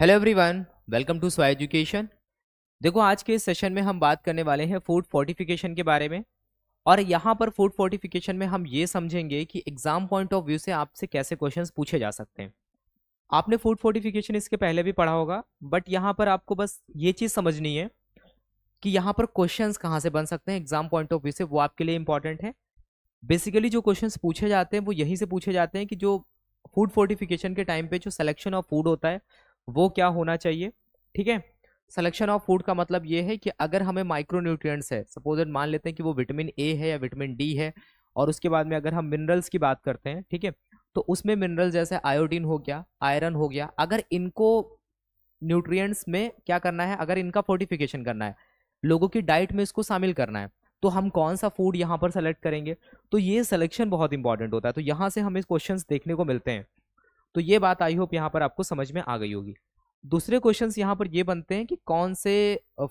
Hello everyone welcome to स्वाई education देखो आज के इस सेशन में हम बात करने वाले हैं फूड फोर्टिफिकेशन के बारे में और यहाँ पर फूड फोर्टिफिकेशन में हम ये समझेंगे कि एग्ज़ाम पॉइंट ऑफ व्यू से आपसे कैसे क्वेश्चंस पूछे जा सकते हैं आपने फूड फोर्टिफिकेशन इसके पहले भी पढ़ा होगा बट यहाँ पर आपको बस ये चीज़ समझनी है कि यहाँ पर क्वेश्चन कहाँ से बन सकते हैं एग्ज़ाम पॉइंट ऑफ व्यू से वो आपके लिए इंपॉर्टेंट है बेसिकली जो क्वेश्चन पूछे जाते हैं वो यहीं से पूछे जाते हैं कि जो फूड फोर्टिफिकेशन के टाइम पे जो सिलेक्शन ऑफ फूड होता है वो क्या होना चाहिए ठीक है सिलेक्शन ऑफ फूड का मतलब ये है कि अगर हमें माइक्रोन्यूट्रिएंट्स है सपोज मान लेते हैं कि वो विटामिन ए है या विटामिन डी है और उसके बाद में अगर हम मिनरल्स की बात करते हैं ठीक है तो उसमें मिनरल जैसे आयोडीन हो गया आयरन हो गया अगर इनको न्यूट्रिएंट्स में क्या करना है अगर इनका फोर्टिफिकेशन करना है लोगों की डाइट में इसको शामिल करना है तो हम कौन सा फूड यहाँ पर सेलेक्ट करेंगे तो ये सिलेक्शन बहुत इंपॉर्टेंट होता है तो यहाँ से हमें क्वेश्चन देखने को मिलते हैं तो ये बात आई होप यहाँ पर आपको समझ में आ गई होगी दूसरे क्वेश्चन यहाँ पर ये बनते हैं कि कौन से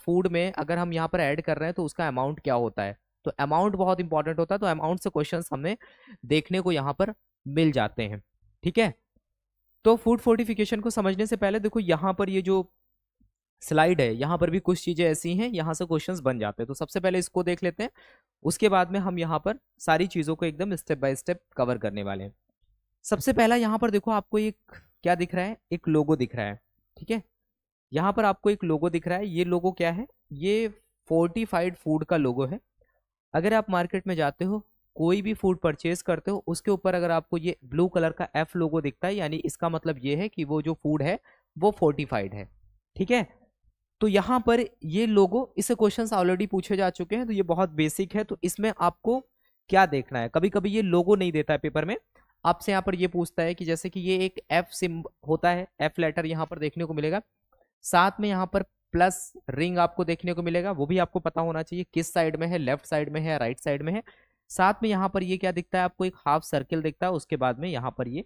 फूड में अगर हम यहाँ पर ऐड कर रहे हैं तो उसका अमाउंट क्या होता है तो अमाउंट बहुत इंपॉर्टेंट होता है तो अमाउंट से क्वेश्चन हमें देखने को यहाँ पर मिल जाते हैं ठीक है तो फूड फोर्टिफिकेशन को समझने से पहले देखो यहाँ पर ये जो स्लाइड है यहाँ पर भी कुछ चीज़ें ऐसी हैं यहाँ से क्वेश्चंस बन जाते हैं तो सबसे पहले इसको देख लेते हैं उसके बाद में हम यहाँ पर सारी चीज़ों को एकदम स्टेप बाय स्टेप कवर करने वाले हैं सबसे पहला यहाँ पर देखो आपको एक क्या दिख रहा है एक लोगो दिख रहा है ठीक है यहाँ पर आपको एक लोगो दिख रहा है ये लोगो क्या है ये फोर्टिफाइड फूड का लोगो है अगर आप मार्केट में जाते हो कोई भी फूड परचेज करते हो उसके ऊपर अगर आपको ये ब्लू कलर का एफ लोगो दिखता है यानी इसका मतलब ये है कि वो जो फूड है वो फोर्टिफाइड है ठीक है तो यहाँ पर ये लोगो इससे क्वेश्चन ऑलरेडी पूछे जा चुके हैं तो ये बहुत बेसिक है तो इसमें आपको क्या देखना है कभी कभी ये लोगो नहीं देता है पेपर में आपसे यहाँ पर ये पूछता है कि जैसे कि ये एक एफ सिम होता है एफ लेटर यहाँ पर देखने को मिलेगा साथ में यहाँ पर प्लस रिंग आपको देखने को मिलेगा वो भी आपको पता होना चाहिए किस साइड में है लेफ्ट साइड में है राइट साइड में है साथ में यहाँ पर ये क्या दिखता है आपको एक हाफ सर्किल दिखता है उसके बाद में यहाँ पर ये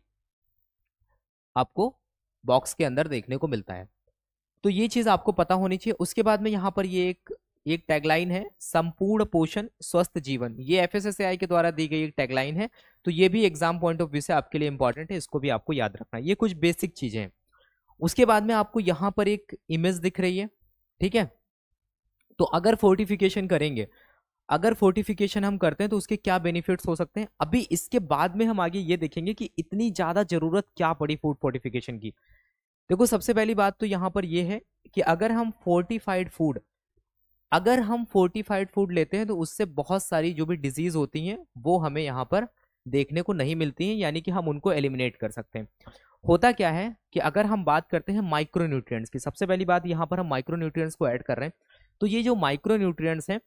आपको बॉक्स के अंदर देखने को मिलता है तो ये चीज़ आपको पता होनी चाहिए उसके बाद में यहाँ पर ये एक एक टैगलाइन है संपूर्ण पोषण स्वस्थ जीवन ये एफ के द्वारा दी गई एक टैगलाइन है तो ये भी एग्जाम पॉइंट ऑफ व्यू से आपके लिए इंपॉर्टेंट है इसको भी आपको याद रखना ये कुछ बेसिक चीजें हैं उसके बाद में आपको यहाँ पर एक इमेज दिख रही है ठीक है तो अगर फोर्टिफिकेशन करेंगे अगर फोर्टिफिकेशन हम करते हैं तो उसके क्या बेनिफिट्स हो सकते हैं अभी इसके बाद में हम आगे ये देखेंगे कि इतनी ज़्यादा ज़रूरत क्या पड़ी फूड फोर्टिफिकेशन की देखो सबसे पहली बात तो यहाँ पर यह है कि अगर हम फोर्टिफाइड फूड अगर हम फोर्टिफाइड फूड लेते हैं तो उससे बहुत सारी जो भी डिजीज़ होती हैं वो हमें यहाँ पर देखने को नहीं मिलती हैं यानी कि हम उनको एलिमिनेट कर सकते हैं होता क्या है कि अगर हम बात करते हैं माइक्रो न्यूट्रियट्स की सबसे पहली बात यहाँ पर हम माइक्रो न्यूट्रियस को ऐड कर रहे हैं तो ये जो माइक्रो न्यूट्रियट्स हैं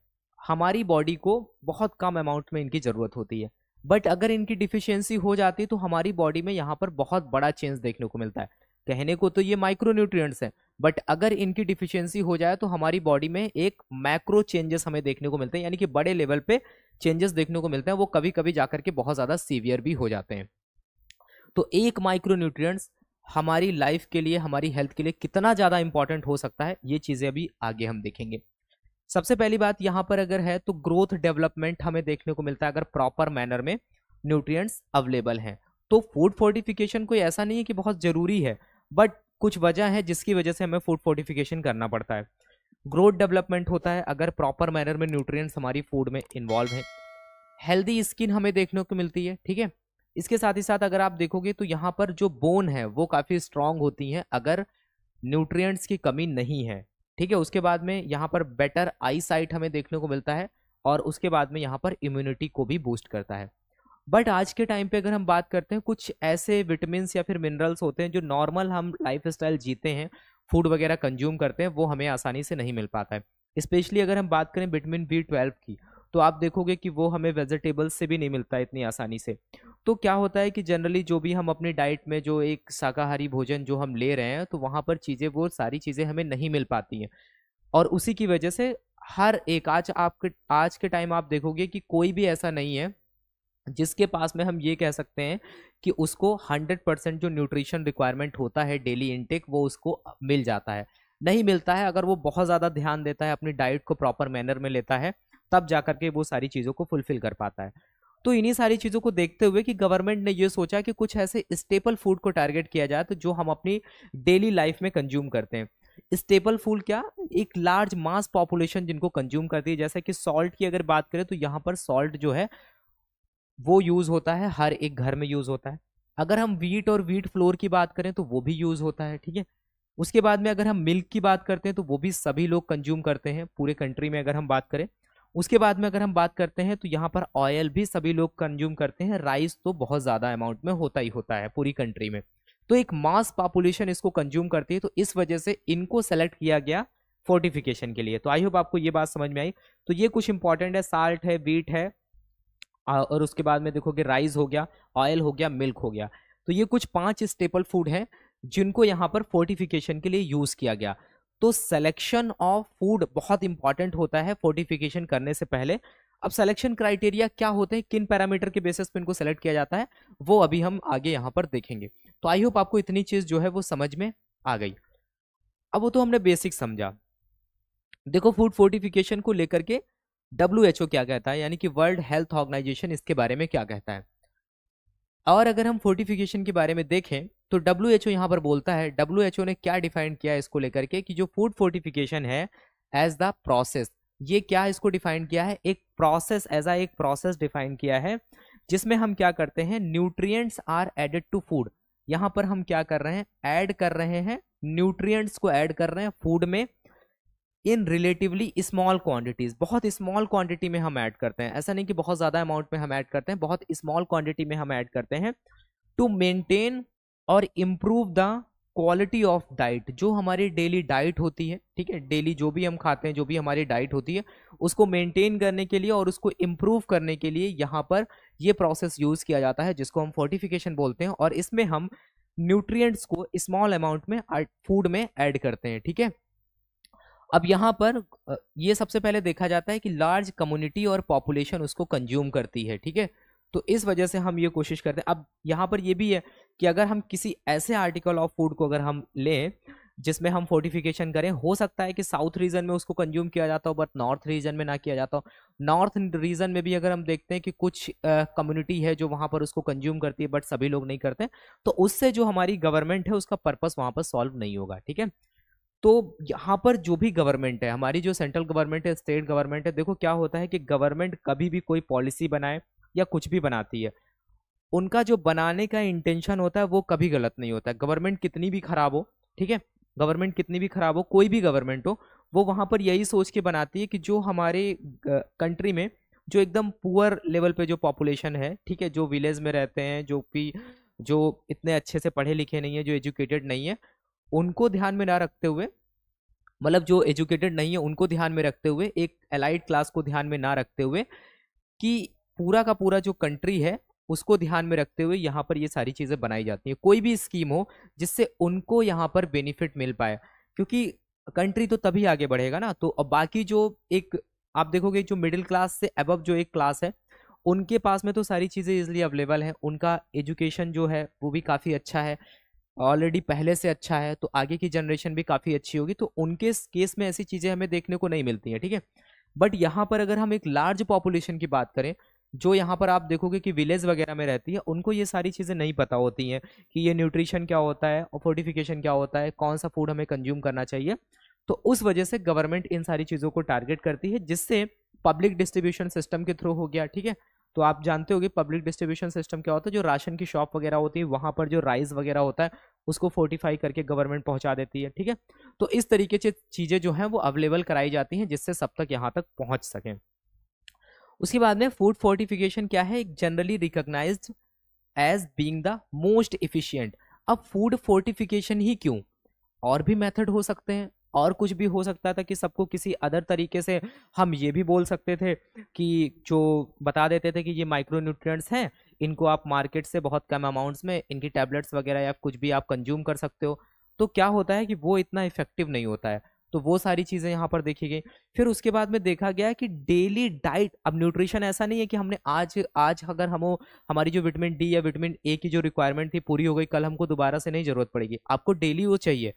हमारी बॉडी को बहुत कम अमाउंट में इनकी ज़रूरत होती है बट अगर इनकी डिफिशियंसी हो जाती है तो हमारी बॉडी में यहाँ पर बहुत बड़ा चेंज देखने को मिलता है कहने को तो ये माइक्रो न्यूट्रिय हैं बट अगर इनकी डिफिशियंसी हो जाए तो हमारी बॉडी में एक मैक्रो चेंजेस हमें देखने को मिलते हैं यानी कि बड़े लेवल पे चेंजेस देखने को मिलते हैं वो कभी कभी जाकर के बहुत ज़्यादा सीवियर भी हो जाते हैं तो एक माइक्रो न्यूट्रिएंट्स हमारी लाइफ के लिए हमारी हेल्थ के लिए कितना ज़्यादा इंपॉर्टेंट हो सकता है ये चीज़ें अभी आगे हम देखेंगे सबसे पहली बात यहाँ पर अगर है तो ग्रोथ डेवलपमेंट हमें देखने को मिलता है अगर प्रॉपर मैनर में न्यूट्रियट्स अवेलेबल हैं तो फूड फोर्टिफिकेशन कोई ऐसा नहीं है कि बहुत ज़रूरी है बट कुछ वजह है जिसकी वजह से हमें फूड फोर्टिफिकेशन करना पड़ता है ग्रोथ डेवलपमेंट होता है अगर प्रॉपर मैनर में न्यूट्रिएंट्स हमारी फूड में इन्वॉल्व हैं हेल्दी स्किन हमें देखने को मिलती है ठीक है इसके साथ ही साथ अगर आप देखोगे तो यहाँ पर जो बोन है वो काफ़ी स्ट्रांग होती हैं अगर न्यूट्रिएंट्स की कमी नहीं है ठीक है उसके बाद में यहाँ पर बेटर आई साइट हमें देखने को मिलता है और उसके बाद में यहाँ पर इम्यूनिटी को भी बूस्ट करता है बट आज के टाइम पे अगर हम बात करते हैं कुछ ऐसे विटामिन या फिर मिनरल्स होते हैं जो नॉर्मल हम लाइफ स्टाइल जीते हैं फूड वगैरह कंज्यूम करते हैं वो हमें आसानी से नहीं मिल पाता है स्पेशली अगर हम बात करें विटामिन बी ट्वेल्व की तो आप देखोगे कि वो हमें वेजिटेबल्स से भी नहीं मिलता है इतनी आसानी से तो क्या होता है कि जनरली जो भी हम अपनी डाइट में जो एक शाकाहारी भोजन जो हम ले रहे हैं तो वहाँ पर चीज़ें वो सारी चीज़ें हमें नहीं मिल पाती हैं और उसी की वजह से हर एक आज आपके आज के टाइम आप देखोगे कि कोई भी ऐसा नहीं है जिसके पास में हम ये कह सकते हैं कि उसको 100 परसेंट जो न्यूट्रिशन रिक्वायरमेंट होता है डेली इनटेक वो उसको मिल जाता है नहीं मिलता है अगर वो बहुत ज़्यादा ध्यान देता है अपनी डाइट को प्रॉपर मैनर में लेता है तब जा के वो सारी चीज़ों को फुलफिल कर पाता है तो इन्हीं सारी चीज़ों को देखते हुए कि गवर्नमेंट ने ये सोचा कि कुछ ऐसे स्टेपल फूड को टारगेट किया जाए तो जो हम अपनी डेली लाइफ में कंज्यूम करते हैं स्टेपल फूड क्या एक लार्ज मास पॉपुलेशन जिनको कंज्यूम करती है जैसे कि सॉल्ट की अगर बात करें तो यहाँ पर सॉल्ट जो है वो यूज़ होता है हर एक घर में यूज़ होता है अगर हम वीट और वीट फ्लोर की बात करें तो वो भी यूज़ होता है ठीक है उसके बाद में अगर हम मिल्क की बात करते हैं तो वो भी सभी लोग कंज्यूम करते हैं पूरे कंट्री में अगर हम बात करें उसके बाद में अगर हम बात करते हैं तो यहाँ पर ऑयल भी सभी लोग कंज्यूम करते हैं राइस तो बहुत ज़्यादा अमाउंट में होता ही होता है पूरी कंट्री में तो एक मास पॉपुलेशन इसको कंज्यूम करती है तो इस वजह से इनको सेलेक्ट किया गया फोर्टिफिकेशन के लिए तो आई होप आपको ये बात समझ में आई तो ये कुछ इंपॉर्टेंट है साल्ट है वीट है और उसके बाद में देखोगे राइस हो गया ऑयल हो गया मिल्क हो गया तो ये कुछ पांच स्टेपल फूड हैं जिनको यहाँ पर फोर्टिफिकेशन के लिए यूज़ किया गया तो सेलेक्शन ऑफ फूड बहुत इंपॉर्टेंट होता है फोर्टिफिकेशन करने से पहले अब सिलेक्शन क्राइटेरिया क्या होते हैं किन पैरामीटर के बेसिस पे इनको सेलेक्ट किया जाता है वो अभी हम आगे यहाँ पर देखेंगे तो आई होप आपको इतनी चीज़ जो है वो समझ में आ गई अब वो तो हमने बेसिक समझा देखो फूड फोर्टिफिकेशन को लेकर के डब्ल्यू क्या कहता है यानी कि वर्ल्ड हेल्थ ऑर्गेनाइजेशन इसके बारे में क्या कहता है और अगर हम फोर्टिफिकेशन के बारे में देखें तो डब्ल्यू एच ओ यहाँ पर बोलता है डब्ल्यू एच ओ ने क्या डिफाइन किया है इसको लेकर के कि जो फूड फोर्टिफिकेशन है एज द प्रोसेस ये क्या इसको डिफाइन किया है एक प्रोसेस एज आ एक प्रोसेस डिफाइन किया है जिसमें हम क्या करते हैं nutrients are added to food यहाँ पर हम क्या कर रहे हैं ऐड कर रहे हैं न्यूट्रिएंट्स को ऐड कर रहे हैं फूड में इन रिलेटिवली स्मॉल क्वांटिटीज़ बहुत स्मॉल क्वांटिटी में हम ऐड करते हैं ऐसा नहीं कि बहुत ज़्यादा अमाउंट में हम ऐड करते हैं बहुत स्मॉल क्वांटिटी में हम ऐड करते हैं टू मेंटेन और improve the quality of diet जो हमारी डेली डाइट होती है ठीक है डेली जो भी हम खाते हैं जो भी हमारी डाइट होती है उसको मेंटेन करने के लिए और उसको इम्प्रूव करने के लिए यहाँ पर ये प्रोसेस यूज़ किया जाता है जिसको हम फोर्टिफिकेशन बोलते हैं और इसमें हम न्यूट्रिएंट्स को स्मॉल अमाउंट में फूड में ऐड करते हैं ठीक है अब यहाँ पर ये सबसे पहले देखा जाता है कि लार्ज कम्युनिटी और पॉपुलेशन उसको कंज्यूम करती है ठीक है तो इस वजह से हम ये कोशिश करते हैं अब यहाँ पर ये भी है कि अगर हम किसी ऐसे आर्टिकल ऑफ फूड को अगर हम लें जिसमें हम फोर्टिफिकेशन करें हो सकता है कि साउथ रीजन में उसको कंज्यूम किया जाता हो बट नॉर्थ रीजन में ना किया जाता हो नॉर्थ रीजन में भी अगर हम देखते हैं कि कुछ कम्युनिटी uh, है जो वहाँ पर उसको कंज्यूम करती है बट सभी लोग नहीं करते तो उससे जो हमारी गवर्नमेंट है उसका पर्पस वहाँ पर सॉल्व नहीं होगा ठीक है तो यहाँ पर जो भी गवर्नमेंट है हमारी जो सेंट्रल गवर्नमेंट है स्टेट गवर्नमेंट है देखो क्या होता है कि गवर्नमेंट कभी भी कोई पॉलिसी बनाए या कुछ भी बनाती है उनका जो बनाने का इंटेंशन होता है वो कभी गलत नहीं होता गवर्नमेंट कितनी भी खराब हो ठीक है गवर्नमेंट कितनी भी खराब हो कोई भी गवर्नमेंट हो वो वहाँ पर यही सोच के बनाती है कि जो हमारे कंट्री में जो एकदम पुअर लेवल पे जो पॉपुलेशन है ठीक है जो विलेज में रहते हैं जो कि जो इतने अच्छे से पढ़े लिखे नहीं है जो एजुकेटेड नहीं है उनको ध्यान में ना रखते हुए मतलब जो एजुकेटेड नहीं है उनको ध्यान में रखते हुए एक एलाइड क्लास को ध्यान में ना रखते हुए कि पूरा का पूरा जो कंट्री है उसको ध्यान में रखते हुए यहाँ पर ये सारी चीज़ें बनाई जाती हैं कोई भी स्कीम हो जिससे उनको यहाँ पर बेनिफिट मिल पाए क्योंकि कंट्री तो तभी आगे बढ़ेगा ना तो अब बाकी जो एक आप देखोगे जो मिडिल क्लास से अबव जो एक क्लास है उनके पास में तो सारी चीज़ें इजली अवेलेबल हैं उनका एजुकेशन जो है वो भी काफ़ी अच्छा है ऑलरेडी पहले से अच्छा है तो आगे की जनरेशन भी काफ़ी अच्छी होगी तो उनके केस में ऐसी चीज़ें हमें देखने को नहीं मिलती हैं ठीक है बट यहाँ पर अगर हम एक लार्ज पॉपुलेशन की बात करें जो यहाँ पर आप देखोगे कि विलेज वगैरह में रहती है उनको ये सारी चीज़ें नहीं पता होती हैं कि ये न्यूट्रिशन क्या होता है और फोर्टिफिकेशन क्या होता है कौन सा फूड हमें कंज्यूम करना चाहिए तो उस वजह से गवर्नमेंट इन सारी चीज़ों को टारगेट करती है जिससे पब्लिक डिस्ट्रीब्यूशन सिस्टम के थ्रू हो गया ठीक है तो आप जानते होगे पब्लिक डिस्ट्रीब्यूशन सिस्टम क्या होता है जो राशन की शॉप वगैरह होती है वहाँ पर जो राइस वगैरह होता है उसको फोर्टिफाई करके गवर्नमेंट पहुंचा देती है ठीक है तो इस तरीके से चीज़ें जो हैं वो अवेलेबल कराई जाती हैं जिससे सब तक यहाँ तक पहुँच सकें उसके बाद में फूड फोर्टिफिकेशन क्या है एक generally recognise as being the most efficient अब फूड फोर्टिफिकेशन ही क्यों और भी मेथड हो सकते हैं और कुछ भी हो सकता था कि सबको किसी अदर तरीके से हम ये भी बोल सकते थे कि जो बता देते थे कि ये माइक्रो न्यूट्रिएंट्स हैं इनको आप मार्केट से बहुत कम अमाउंट्स में इनकी टैबलेट्स वगैरह या कुछ भी आप कंज्यूम कर सकते हो तो क्या होता है कि वो इतना इफेक्टिव नहीं होता है तो वो सारी चीज़ें यहाँ पर देखी गई फिर उसके बाद में देखा गया कि डेली डाइट अब न्यूट्रिशन ऐसा नहीं है कि हमने आज आज अगर हम हमारी जो विटामिन डी या विटामिन ए की जो रिक्वायरमेंट थी पूरी हो गई कल हमको दोबारा से नहीं ज़रूरत पड़ेगी आपको डेली वो चाहिए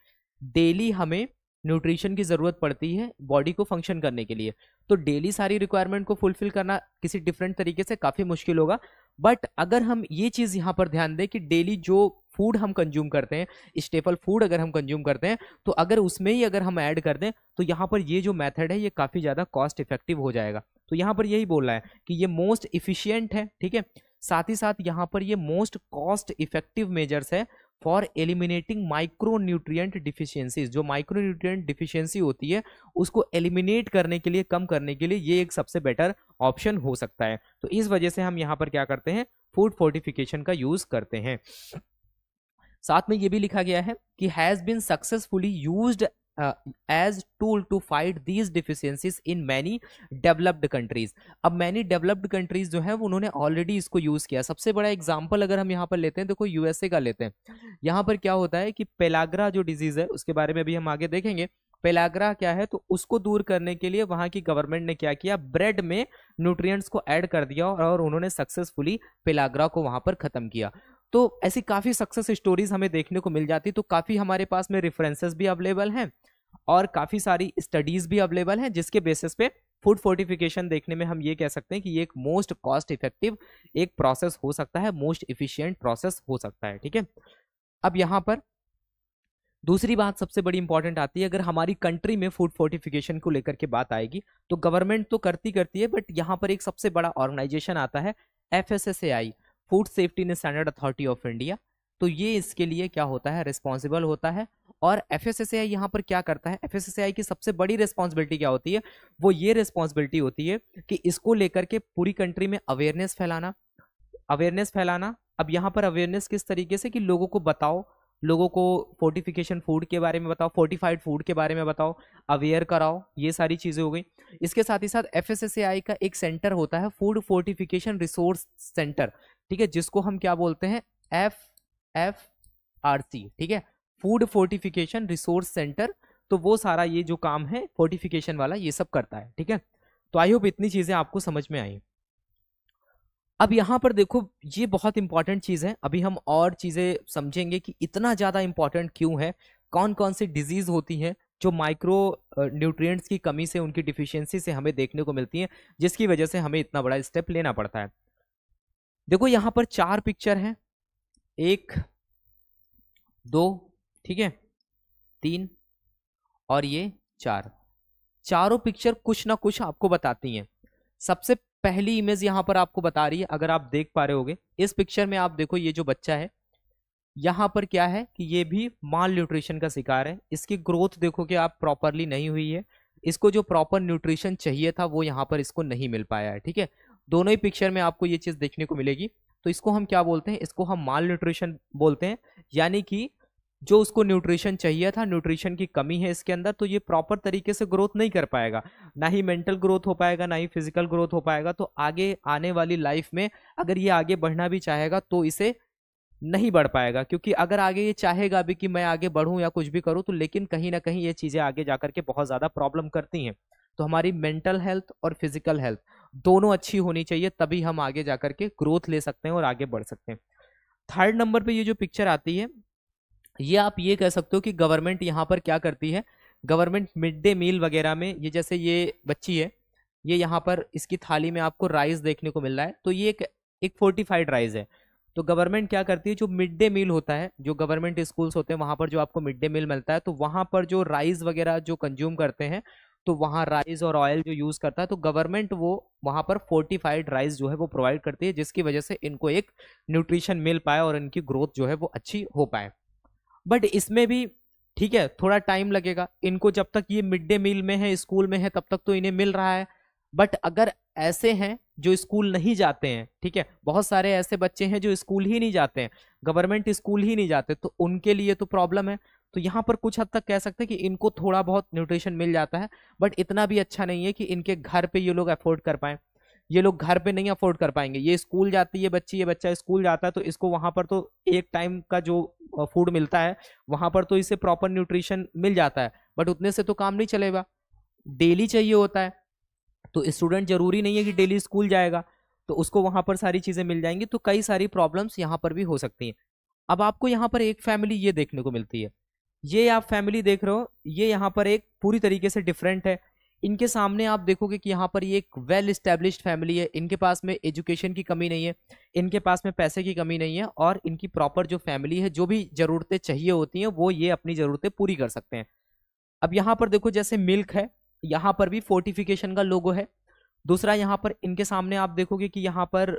डेली हमें न्यूट्रिशन की ज़रूरत पड़ती है बॉडी को फंक्शन करने के लिए तो डेली सारी रिक्वायरमेंट को फुलफिल करना किसी डिफरेंट तरीके से काफ़ी मुश्किल होगा बट अगर हम ये चीज़ यहाँ पर ध्यान दें कि डेली जो फूड हम कंज्यूम करते हैं स्टेपल फूड अगर हम कंज्यूम करते हैं तो अगर उसमें ही अगर हम ऐड कर दें तो यहाँ पर ये जो मेथड है ये काफ़ी ज़्यादा कॉस्ट इफेक्टिव हो जाएगा तो यहाँ पर यही बोल रहा है कि ये मोस्ट इफिशियंट है ठीक है साथ ही साथ यहाँ पर ये मोस्ट कॉस्ट इफेक्टिव मेजर्स है for eliminating micronutrient deficiencies जो माइक्रो न्यूट्रियट डिफिशियंसी होती है उसको एलिमिनेट करने के लिए कम करने के लिए ये एक सबसे बेटर ऑप्शन हो सकता है तो इस वजह से हम यहाँ पर क्या करते हैं फूड फोर्टिफिकेशन का यूज़ करते हैं साथ में ये भी लिखा गया है कि has been successfully used as tool to fight these deficiencies in many developed countries अब मैनी डेवलप्ड कंट्रीज जो है उन्होंने ऑलरेडी इसको यूज किया सबसे बड़ा एग्जाम्पल अगर हम यहाँ पर लेते हैं देखो यूएसए का लेते हैं यहाँ पर क्या होता है कि पेलाग्रा जो डिजीज है उसके बारे में भी हम आगे देखेंगे पेलाग्रा क्या है तो उसको दूर करने के लिए वहाँ की गवर्नमेंट ने क्या किया ब्रेड में न्यूट्रिएंट्स को ऐड कर दिया और उन्होंने सक्सेसफुली पेलाग्रा को वहाँ पर ख़त्म किया तो ऐसी काफ़ी सक्सेस स्टोरीज हमें देखने को मिल जाती तो काफ़ी हमारे पास में रेफरेंसेस भी अवेलेबल हैं और काफ़ी सारी स्टडीज़ भी अवेलेबल हैं जिसके बेसिस पे फूड फोर्टिफिकेशन देखने में हम ये कह सकते हैं कि ये एक मोस्ट कॉस्ट इफेक्टिव एक प्रोसेस हो सकता है मोस्ट इफिशियंट प्रोसेस हो सकता है ठीक है अब यहाँ पर दूसरी बात सबसे बड़ी इंपॉर्टेंट आती है अगर हमारी कंट्री में फूड फोर्टिफिकेशन को लेकर के बात आएगी तो गवर्नमेंट तो करती करती है बट यहाँ पर एक सबसे बड़ा ऑर्गेनाइजेशन आता है F S S A I food safety and standard authority of India तो ये इसके लिए क्या होता है रिस्पॉन्सिबल होता है और एफ एस यहाँ पर क्या करता है एफ एस की सबसे बड़ी रिस्पॉन्सिबिलिटी क्या होती है वो ये रिस्पॉन्सिबिलिटी होती है कि इसको लेकर के पूरी कंट्री में अवेयरनेस फैलाना अवेयरनेस फैलाना अब यहाँ पर अवेयरनेस किस तरीके से कि लोगों को बताओ लोगों को फोर्टिफिकेशन फूड के बारे में बताओ फोर्टिफाइड फूड के बारे में बताओ अवेयर कराओ ये सारी चीज़ें हो गई इसके साथ ही साथ एफ का एक सेंटर होता है फूड फोर्टिफिकेशन रिसोर्स सेंटर ठीक है जिसको हम क्या बोलते हैं एफ एफ आर सी ठीक है फूड फोर्टिफिकेशन रिसोर्स सेंटर तो वो सारा ये जो काम है फोर्टिफिकेशन वाला ये सब करता है ठीक है तो आई होप इतनी चीज़ें आपको समझ में आई अब यहां पर देखो ये बहुत इंपॉर्टेंट चीज़ है अभी हम और चीज़ें समझेंगे कि इतना ज़्यादा इंपॉर्टेंट क्यों है कौन कौन सी डिजीज़ होती है जो माइक्रो न्यूट्रिएंट्स की कमी से उनकी डिफिशियंसी से हमें देखने को मिलती है जिसकी वजह से हमें इतना बड़ा स्टेप लेना पड़ता है देखो यहाँ पर चार पिक्चर हैं एक दो ठीक है तीन और ये चार चारों पिक्चर कुछ ना कुछ आपको बताती हैं सबसे पहली इमेज यहाँ पर आपको बता रही है अगर आप देख पा रहे होगे इस पिक्चर में आप देखो ये जो बच्चा है यहाँ पर क्या है कि ये भी माल न्यूट्रिशन का शिकार है इसकी ग्रोथ देखो कि आप प्रॉपरली नहीं हुई है इसको जो प्रॉपर न्यूट्रिशन चाहिए था वो यहाँ पर इसको नहीं मिल पाया है ठीक है दोनों ही पिक्चर में आपको ये चीज़ देखने को मिलेगी तो इसको हम क्या बोलते हैं इसको हम माल न्यूट्रिशन बोलते हैं यानी कि जो उसको न्यूट्रिशन चाहिए था न्यूट्रिशन की कमी है इसके अंदर तो ये प्रॉपर तरीके से ग्रोथ नहीं कर पाएगा ना ही मेंटल ग्रोथ हो पाएगा ना ही फिजिकल ग्रोथ हो पाएगा तो आगे आने वाली लाइफ में अगर ये आगे बढ़ना भी चाहेगा तो इसे नहीं बढ़ पाएगा क्योंकि अगर आगे ये चाहेगा भी कि मैं आगे बढ़ूँ या कुछ भी करूँ तो लेकिन कहीं ना कहीं ये चीज़ें आगे जा के बहुत ज़्यादा प्रॉब्लम करती हैं तो हमारी मेंटल हेल्थ और फिजिकल हेल्थ दोनों अच्छी होनी चाहिए तभी हम आगे जा करके ग्रोथ ले सकते हैं और आगे बढ़ सकते हैं थर्ड नंबर पे ये जो पिक्चर आती है ये आप ये कह सकते हो कि गवर्नमेंट यहाँ पर क्या करती है गवर्नमेंट मिड डे मील वगैरह में ये जैसे ये बच्ची है ये यहाँ पर इसकी थाली में आपको राइस देखने को मिल रहा है तो ये एक एक फोर्टिफाइड राइस है तो गवर्नमेंट क्या करती है जो मिड डे मील होता है जो गवर्नमेंट स्कूल्स होते हैं वहाँ पर जो आपको मिड डे मील मिलता है तो वहाँ पर जो राइस वगैरह जो कंज्यूम करते हैं तो वहाँ राइस और ऑयल जो यूज़ करता है तो गवर्नमेंट वो वहाँ पर फोर्टिफाइड राइस जो है वो प्रोवाइड करती है जिसकी वजह से इनको एक न्यूट्रिशन मिल पाए और इनकी ग्रोथ जो है वो अच्छी हो पाए बट इसमें भी ठीक है थोड़ा टाइम लगेगा इनको जब तक ये मिड डे मील में है स्कूल में है तब तक तो इन्हें मिल रहा है बट अगर ऐसे हैं जो स्कूल नहीं जाते हैं ठीक है बहुत सारे ऐसे बच्चे हैं जो स्कूल ही नहीं जाते हैं गवर्नमेंट स्कूल ही नहीं जाते तो उनके लिए तो प्रॉब्लम है तो यहाँ पर कुछ हद तक कह सकते हैं कि इनको थोड़ा बहुत न्यूट्रिशन मिल जाता है बट इतना भी अच्छा नहीं है कि इनके घर पे ये लोग अफोर्ड कर पाएँ ये लोग घर पे नहीं अफोर्ड कर पाएंगे ये स्कूल जाती है बच्ची ये बच्चा स्कूल जाता है तो इसको वहाँ पर तो एक टाइम का जो फूड मिलता है वहाँ पर तो इसे प्रॉपर न्यूट्रिशन मिल जाता है बट उतने से तो काम नहीं चलेगा डेली चाहिए होता है तो स्टूडेंट ज़रूरी नहीं है कि डेली स्कूल जाएगा तो उसको वहाँ पर सारी चीज़ें मिल जाएंगी तो कई सारी प्रॉब्लम्स यहाँ पर भी हो सकती हैं अब आपको यहाँ पर एक फैमिली ये देखने को मिलती है ये आप फैमिली देख रहे हो ये यहाँ पर एक पूरी तरीके से डिफरेंट है इनके सामने आप देखोगे कि यहाँ पर ये एक वेल स्टैब्लिश्ड फैमिली है इनके पास में एजुकेशन की कमी नहीं है इनके पास में पैसे की कमी नहीं है और इनकी प्रॉपर जो फैमिली है जो भी ज़रूरतें चाहिए होती हैं वो ये अपनी ज़रूरतें पूरी कर सकते हैं अब यहाँ पर देखो जैसे मिल्क है यहाँ पर भी फोर्टिफिकेशन का लोगो है दूसरा यहाँ पर इनके सामने आप देखोगे कि यहाँ पर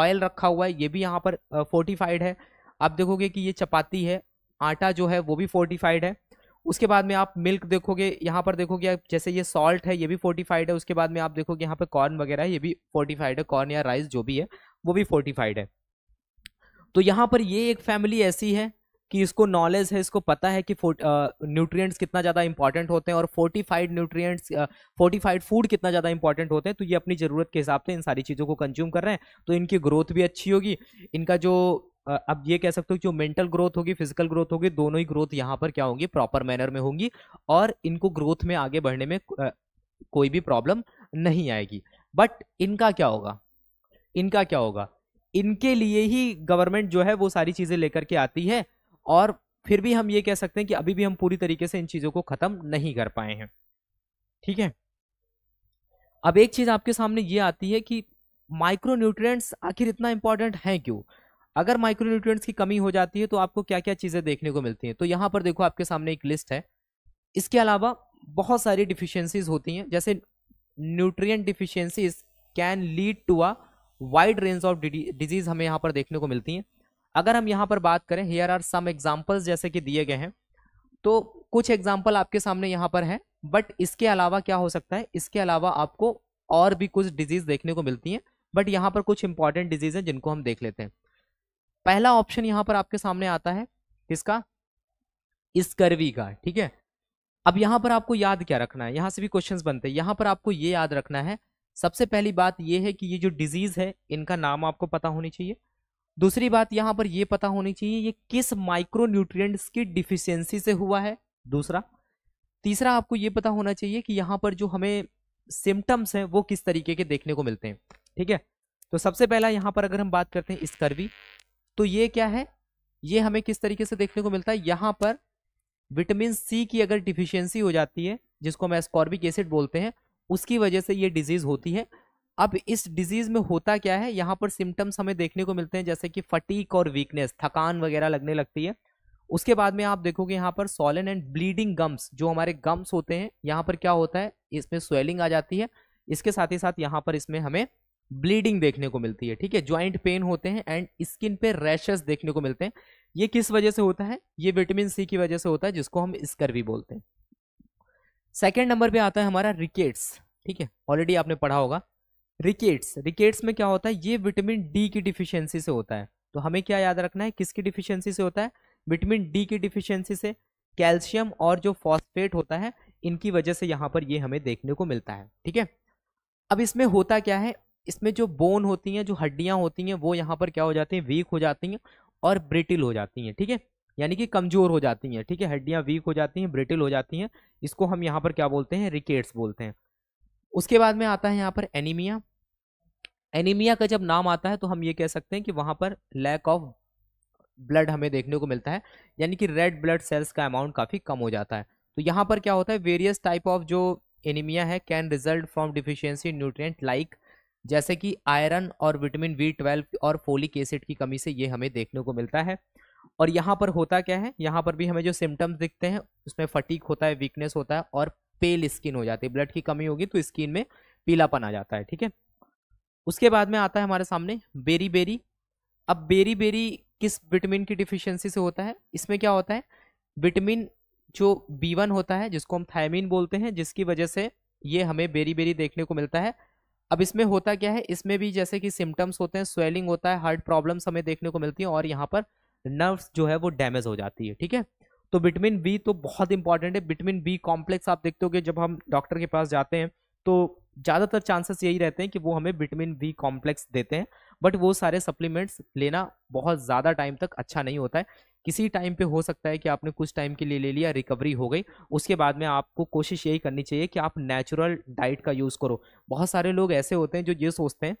ऑयल रखा हुआ है ये भी यहाँ पर फोर्टिफाइड है आप देखोगे कि ये चपाती है आटा जो है वो भी फोर्टिफाइड है उसके बाद में आप मिल्क देखोगे यहाँ पर देखोगे आप जैसे ये सॉल्ट है ये भी फोर्टिफाइड है उसके बाद में आप देखोगे यहाँ पर कॉर्न वगैरह ये भी फोर्टिफाइड है कॉर्न या राइस जो भी है वो भी फोर्टिफाइड है तो यहाँ पर ये एक फैमिली ऐसी है कि इसको नॉलेज है इसको पता है कि न्यूट्रिएंट्स कितना ज़्यादा इंपॉर्टेंट होते हैं और फोर्टिफाइड न्यूट्रिएंट्स फोर्टिफाइड फूड कितना ज़्यादा इंपॉर्टेंट होते हैं तो ये अपनी ज़रूरत के हिसाब से इन सारी चीज़ों को कंज्यूम कर रहे हैं तो इनकी ग्रोथ भी अच्छी होगी इनका जो अब ये कह सकते हो जो मेंटल ग्रोथ होगी फिजिकल ग्रोथ होगी दोनों ही ग्रोथ यहाँ पर क्या होंगी प्रॉपर मैनर में होंगी और इनको ग्रोथ में आगे बढ़ने में कोई भी प्रॉब्लम नहीं आएगी बट इनका क्या होगा इनका क्या होगा इनके लिए ही गवर्नमेंट जो है वो सारी चीज़ें लेकर के आती है और फिर भी हम ये कह सकते हैं कि अभी भी हम पूरी तरीके से इन चीज़ों को ख़त्म नहीं कर पाए हैं ठीक है अब एक चीज़ आपके सामने ये आती है कि माइक्रो न्यूट्रिएंट्स आखिर इतना इंपॉर्टेंट है क्यों अगर माइक्रोन्यूट्रिएंट्स की कमी हो जाती है तो आपको क्या क्या चीज़ें देखने को मिलती हैं तो यहाँ पर देखो आपके सामने एक लिस्ट है इसके अलावा बहुत सारी डिफिशेंसीज होती हैं जैसे nutrient deficiencies can lead to a wide range of disease हमें यहाँ पर देखने को मिलती हैं अगर हम यहाँ पर बात करें हेयर आर सम एग्जाम्पल्स जैसे कि दिए गए हैं तो कुछ एग्जाम्पल आपके सामने यहाँ पर हैं बट इसके अलावा क्या हो सकता है इसके अलावा आपको और भी कुछ डिजीज़ देखने को मिलती हैं बट यहाँ पर कुछ इंपॉर्टेंट डिजीज़ हैं जिनको हम देख लेते हैं पहला ऑप्शन यहां पर आपके सामने आता है किसका स्कर्वी का ठीक है अब यहां पर आपको याद क्या रखना है यहां से भी क्वेश्चंस बनते हैं यहां पर आपको ये याद रखना है सबसे पहली बात यह है कि ये जो डिजीज है इनका नाम आपको पता होनी चाहिए दूसरी बात यहाँ पर यह पता होनी चाहिए ये किस माइक्रोन्यूट्रिय की डिफिशियंसी से हुआ है दूसरा तीसरा आपको ये पता होना चाहिए कि यहां पर जो हमें सिम्टम्स हैं वो किस तरीके के देखने को मिलते हैं ठीक है तो सबसे पहला यहाँ पर अगर हम बात करते हैं स्कर्वी तो ये क्या है ये हमें किस तरीके से देखने को मिलता है यहाँ पर विटामिन सी की अगर डिफिशियंसी हो जाती है जिसको हम एस्कॉर्बिक एसिड बोलते हैं उसकी वजह से ये डिजीज़ होती है अब इस डिजीज़ में होता क्या है यहाँ पर सिम्टम्स हमें देखने को मिलते हैं जैसे कि फटीक और वीकनेस थकान वगैरह लगने लगती है उसके बाद में आप देखोगे यहाँ पर सॉलन एंड ब्लीडिंग गम्स जो हमारे गम्स होते हैं यहाँ पर क्या होता है इसमें स्वेलिंग आ जाती है इसके साथ ही साथ यहाँ पर इसमें हमें ब्लीडिंग देखने को मिलती है ठीक है ज्वाइंट पेन होते हैं एंड स्किन पे रैशेस देखने को मिलते हैं ये किस वजह से होता है ये विटामिन सी की वजह से होता है जिसको हम स्कर भी बोलते हैं सेकेंड नंबर पे आता है हमारा रिकेट्स ठीक है ऑलरेडी आपने पढ़ा होगा रिकेट्स रिकेट्स में क्या होता है ये विटामिन डी की डिफिशियंसी से होता है तो हमें क्या याद रखना है किसकी डिफिशियंसी से होता है विटामिन डी की डिफिशियंसी से कैल्शियम और जो फॉस्फेट होता है इनकी वजह से यहाँ पर ये हमें देखने को मिलता है ठीक है अब इसमें होता क्या है इसमें जो बोन होती हैं जो हड्डियाँ होती हैं वो यहाँ पर क्या हो जाती हैं वीक हो जाती हैं और ब्रिटिल हो जाती हैं ठीक है यानी कि कमज़ोर हो जाती हैं ठीक है हड्डियाँ वीक हो जाती हैं ब्रिटिल हो जाती हैं इसको हम यहाँ पर क्या बोलते हैं रिकेट्स बोलते हैं उसके बाद में आता है यहाँ पर एनीमिया एनीमिया का जब नाम आता है तो हम ये कह सकते हैं कि वहाँ पर लैक ऑफ ब्लड हमें देखने को मिलता है यानी कि रेड ब्लड सेल्स का अमाउंट काफ़ी कम हो जाता है तो यहाँ पर क्या होता है वेरियस टाइप ऑफ जो एनीमिया है can result from deficiency nutrient like जैसे कि आयरन और विटामिन बी ट्वेल्व और फोलिक एसिड की कमी से ये हमें देखने को मिलता है और यहाँ पर होता क्या है यहाँ पर भी हमें जो सिम्टम्स दिखते हैं उसमें फटीक होता है वीकनेस होता है और पेल स्किन हो जाती है ब्लड की कमी होगी तो स्किन में पीलापन आ जाता है ठीक है उसके बाद में आता है हमारे सामने बेरी बेरी अब बेरी बेरी किस विटामिन की डिफिशियंसी से होता है इसमें क्या होता है विटामिन जो बी वन होता है जिसको हम थायमिन बोलते हैं जिसकी वजह से ये हमें बेरी बेरी देखने को मिलता है अब इसमें होता क्या है इसमें भी जैसे कि सिम्टम्स होते हैं स्वेलिंग होता है हार्ट प्रॉब्लम्स हमें देखने को मिलती हैं और यहाँ पर नर्व्स जो है वो डैमेज हो जाती है ठीक है तो विटामिन बी तो बहुत इंपॉर्टेंट है विटामिन बी कॉम्प्लेक्स आप देखते हो जब हम डॉक्टर के पास जाते हैं तो ज़्यादातर चांसेस यही रहते हैं कि वो हमें विटामिन बी कॉम्प्लेक्स देते हैं बट वो सारे सप्लीमेंट्स लेना बहुत ज़्यादा टाइम तक अच्छा नहीं होता है किसी टाइम पे हो सकता है कि आपने कुछ टाइम के लिए ले लिया रिकवरी हो गई उसके बाद में आपको कोशिश यही करनी चाहिए कि आप नेचुरल डाइट का यूज़ करो बहुत सारे लोग ऐसे होते हैं जो ये सोचते हैं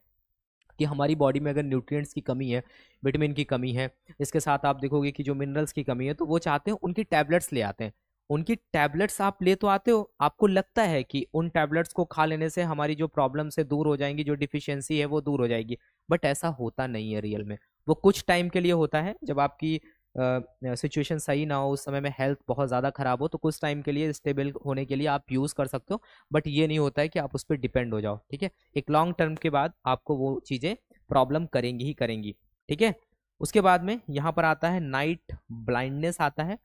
कि हमारी बॉडी में अगर न्यूट्रिएंट्स की कमी है विटामिन की कमी है इसके साथ आप देखोगे कि जो मिनरल्स की कमी है तो वो चाहते हैं उनकी टैबलेट्स ले आते हैं उनकी टैबलेट्स आप ले तो आते हो आपको लगता है कि उन टैबलेट्स को खा लेने से हमारी जो प्रॉब्लम से दूर हो जाएंगी जो डिफिशियंसी है वो दूर हो जाएगी बट ऐसा होता नहीं है रियल में वो कुछ टाइम के लिए होता है जब आपकी सिचुएशन सही ना हो उस समय में हेल्थ बहुत ज़्यादा ख़राब हो तो कुछ टाइम के लिए स्टेबल होने के लिए आप यूज़ कर सकते हो बट ये नहीं होता है कि आप उस पर डिपेंड हो जाओ ठीक है एक लॉन्ग टर्म के बाद आपको वो चीज़ें प्रॉब्लम करेंगी ही करेंगी ठीक है उसके बाद में यहाँ पर आता है नाइट ब्लाइंडनेस आता है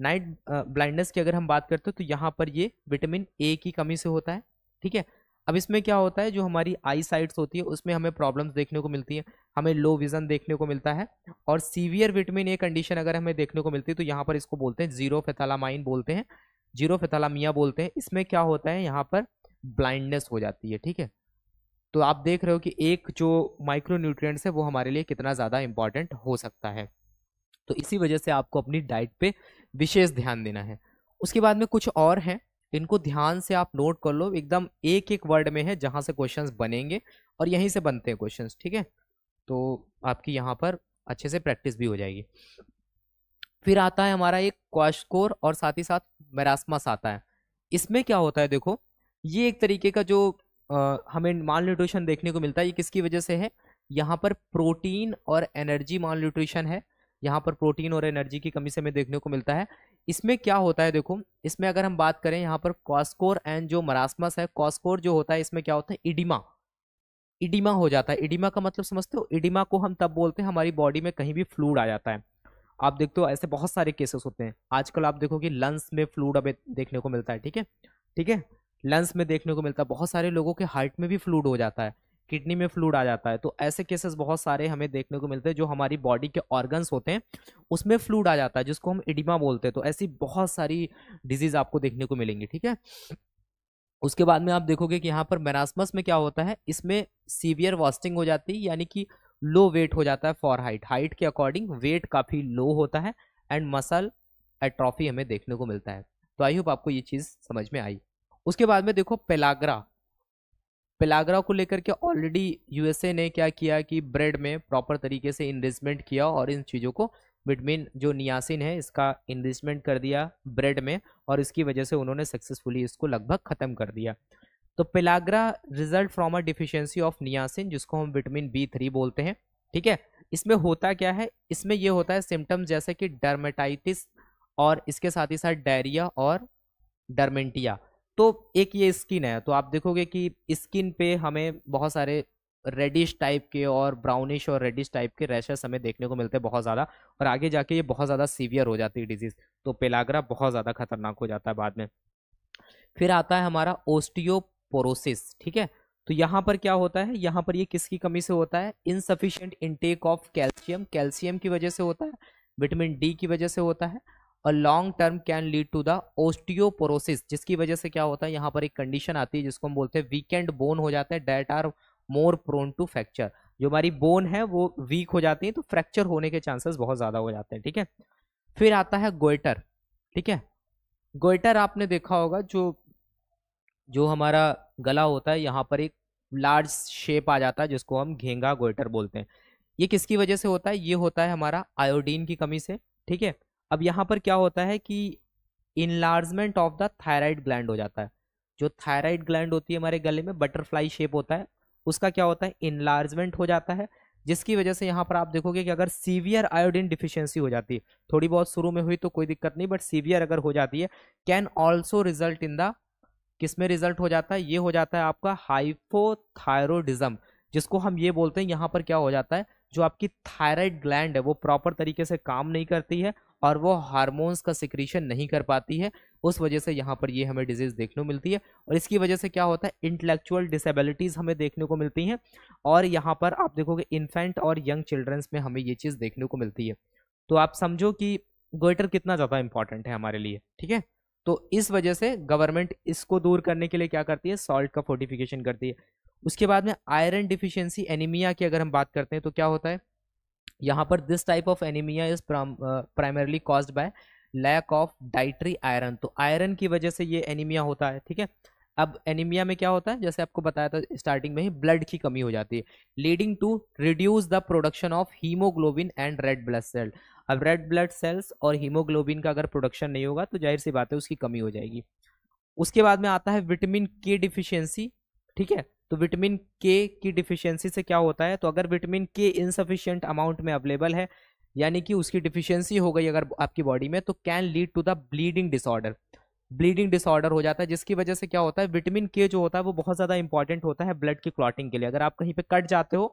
नाइट ब्लाइंडनेस की अगर हम बात करते हो तो यहाँ पर ये विटामिन ए की कमी से होता है ठीक है अब इसमें क्या होता है जो हमारी आई साइट्स होती है उसमें हमें प्रॉब्लम्स देखने को मिलती है हमें लो विजन देखने को मिलता है और सीवियर विटामिन ए कंडीशन अगर हमें देखने को मिलती है तो यहाँ पर इसको बोलते हैं जीरो फेथालामाइन बोलते हैं जीरो फेथालामिया बोलते हैं इसमें क्या होता है यहाँ पर ब्लाइंडनेस हो जाती है ठीक है तो आप देख रहे हो कि एक जो माइक्रो न्यूट्रिएंट्स है वो हमारे लिए कितना ज़्यादा इंपॉर्टेंट हो सकता है तो इसी वजह से आपको अपनी डाइट पे विशेष ध्यान देना है उसके बाद में कुछ और हैं इनको ध्यान से आप नोट कर लो एकदम एक एक वर्ड में है जहाँ से क्वेश्चंस बनेंगे और यहीं से बनते हैं क्वेश्चंस ठीक है तो आपकी यहाँ पर अच्छे से प्रैक्टिस भी हो जाएगी फिर आता है हमारा एक क्वाशकोर और साथ ही साथ मैरासमस आता है इसमें क्या होता है देखो ये एक तरीके का जो आ, हमें माल न्यूट्रिशन देखने को मिलता है ये किसकी वजह से है यहाँ पर प्रोटीन और एनर्जी माल न्यूट्रिशन है यहाँ पर प्रोटीन और एनर्जी की कमी से हमें देखने को मिलता है इसमें क्या होता है देखो इसमें अगर हम बात करें यहाँ पर कॉस्कोर एंड जो मरासमस है कॉस्कोर जो होता है इसमें क्या होता है इडिमा इडिमा हो जाता है इडिमा का मतलब समझते हो इडिमा को हम तब बोलते हैं हमारी बॉडी में कहीं भी फ्लूड आ जाता है आप देखते हो ऐसे बहुत सारे केसेस होते हैं आजकल आप देखो कि लंग्स में फ्लूड अब देखने को मिलता है ठीक है ठीक है लंग्स में देखने को मिलता है बहुत सारे लोगों के हार्ट में भी फ्लूड हो जाता है किडनी में फ्लूड आ जाता है तो ऐसे केसेस बहुत सारे हमें देखने को मिलते हैं जो हमारी बॉडी के ऑर्गन्स होते हैं उसमें फ्लूड आ जाता है जिसको हम इडिमा बोलते हैं तो ऐसी बहुत सारी डिजीज आपको देखने को मिलेंगी ठीक है उसके बाद में आप देखोगे कि यहाँ पर मेरासमस में क्या होता है इसमें सीवियर वॉस्टिंग हो जाती है यानी कि लो वेट हो जाता है फॉर हाइट हाइट के अकॉर्डिंग वेट काफ़ी लो होता है एंड मसल एट्रॉफी हमें देखने को मिलता है तो आई होप आपको ये चीज़ समझ में आई उसके बाद में देखो पेलाग्रा पेलागरा को लेकर के ऑलरेडी यूएसए ने क्या किया कि ब्रेड में प्रॉपर तरीके से इन्वेस्टमेंट किया और इन चीज़ों को विटमिन जो नियासिन है इसका इन्वेस्टमेंट कर दिया ब्रेड में और इसकी वजह से उन्होंने सक्सेसफुली इसको लगभग ख़त्म कर दिया तो pellagra result from a deficiency of niacin जिसको हम विटामिन बी थ्री बोलते हैं ठीक है इसमें होता क्या है इसमें यह होता है सिम्टम्स जैसे कि डर्मेटाइटिस और इसके साथ ही साथ डायरिया और डर्मेंटिया तो एक ये स्किन है तो आप देखोगे कि स्किन पे हमें बहुत सारे रेडिश टाइप के और ब्राउनिश और रेडिश टाइप के रैशेस हमें देखने को मिलते हैं बहुत ज़्यादा और आगे जाके ये बहुत ज़्यादा सीवियर हो जाती है डिजीज़ तो पेलागरा बहुत ज़्यादा खतरनाक हो जाता है बाद में फिर आता है हमारा ओस्टियोपोरोसिस ठीक है तो यहाँ पर क्या होता है यहाँ पर ये किसकी कमी से होता है insufficient intake of calcium calcium की वजह से होता है विटामिन डी की वजह से होता है a long term can lead to the osteoporosis जिसकी वजह से क्या होता है यहाँ पर एक कंडीशन आती है जिसको हम बोलते हैं वीकेंड बोन हो जाते हैं that are more prone to fracture जो हमारी बोन है वो वीक हो जाती है तो फ्रैक्चर होने के चांसेस बहुत ज़्यादा हो जाते हैं ठीक है फिर आता है गोइटर ठीक है गोइटर आपने देखा होगा जो जो हमारा गला होता है यहाँ पर एक लार्ज शेप आ जाता है जिसको हम घेंगा गोइटर बोलते हैं ये किसकी वजह से होता है ये होता है हमारा आयोडीन की कमी से ठीक है अब यहाँ पर क्या होता है कि enlargement of the thyroid gland हो जाता है जो थायराइड ग्लैंड होती है हमारे गले में बटरफ्लाई शेप होता है उसका क्या होता है इनलार्जमेंट हो जाता है जिसकी वजह से यहाँ पर आप देखोगे कि अगर सीवियर आयोडीन डिफिशियंसी हो जाती है थोड़ी बहुत शुरू में हुई तो कोई दिक्कत नहीं बट सीवियर अगर हो जाती है can also result in the किस में रिजल्ट हो जाता है ये हो जाता है आपका हाइपोथायरोडिज्म जिसको हम ये बोलते हैं यहाँ पर क्या हो जाता है जो आपकी थायराइड ग्लैंड है वो प्रॉपर तरीके से काम नहीं करती है और वो हार्मोन्स का सिक्रीशन नहीं कर पाती है उस वजह से यहाँ पर ये हमें डिजीज़ देखने को मिलती है और इसकी वजह से क्या होता है इंटेलेक्चुअल डिसेबिलिटीज़ हमें देखने को मिलती हैं और यहाँ पर आप देखोगे इन्फेंट और यंग चिल्ड्रंस में हमें ये चीज़ देखने को मिलती है तो आप समझो कि गोइटर कितना ज़्यादा इंपॉर्टेंट है हमारे लिए ठीक है तो इस वजह से गवर्नमेंट इसको दूर करने के लिए क्या करती है सॉल्ट का फोर्टिफिकेशन करती है उसके बाद में आयरन डिफिशियंसी एनीमिया की अगर हम बात करते हैं तो क्या होता है यहाँ पर this type of anaemia is primarily cause by lack of dietary iron तो आयरन की वजह से ये एनीमिया होता है ठीक है अब एनीमिया में क्या होता है जैसे आपको बताया था स्टार्टिंग में ही ब्लड की कमी हो जाती है leading to reduce the production of haemoglobin and red blood cell अब रेड ब्लड सेल्स और हीमोग्लोबिन का अगर प्रोडक्शन नहीं होगा तो जाहिर सी बात है उसकी कमी हो जाएगी उसके बाद में आता है विटामिन के डिफिशियंसी ठीक है तो विटामिन के की डिफिशियंसी से क्या होता है तो अगर विटामिन के इनसफिशियंट अमाउंट में अवेलेबल है यानी कि उसकी डिफिशियंसी हो गई अगर आपकी बॉडी में तो can lead to the bleeding disorder bleeding disorder हो जाता है जिसकी वजह से क्या होता है विटामिन के जो होता है वो बहुत ज़्यादा इंपॉर्टेंट होता है ब्लड की क्लॉटिंग के लिए अगर आप कहीं पर कट जाते हो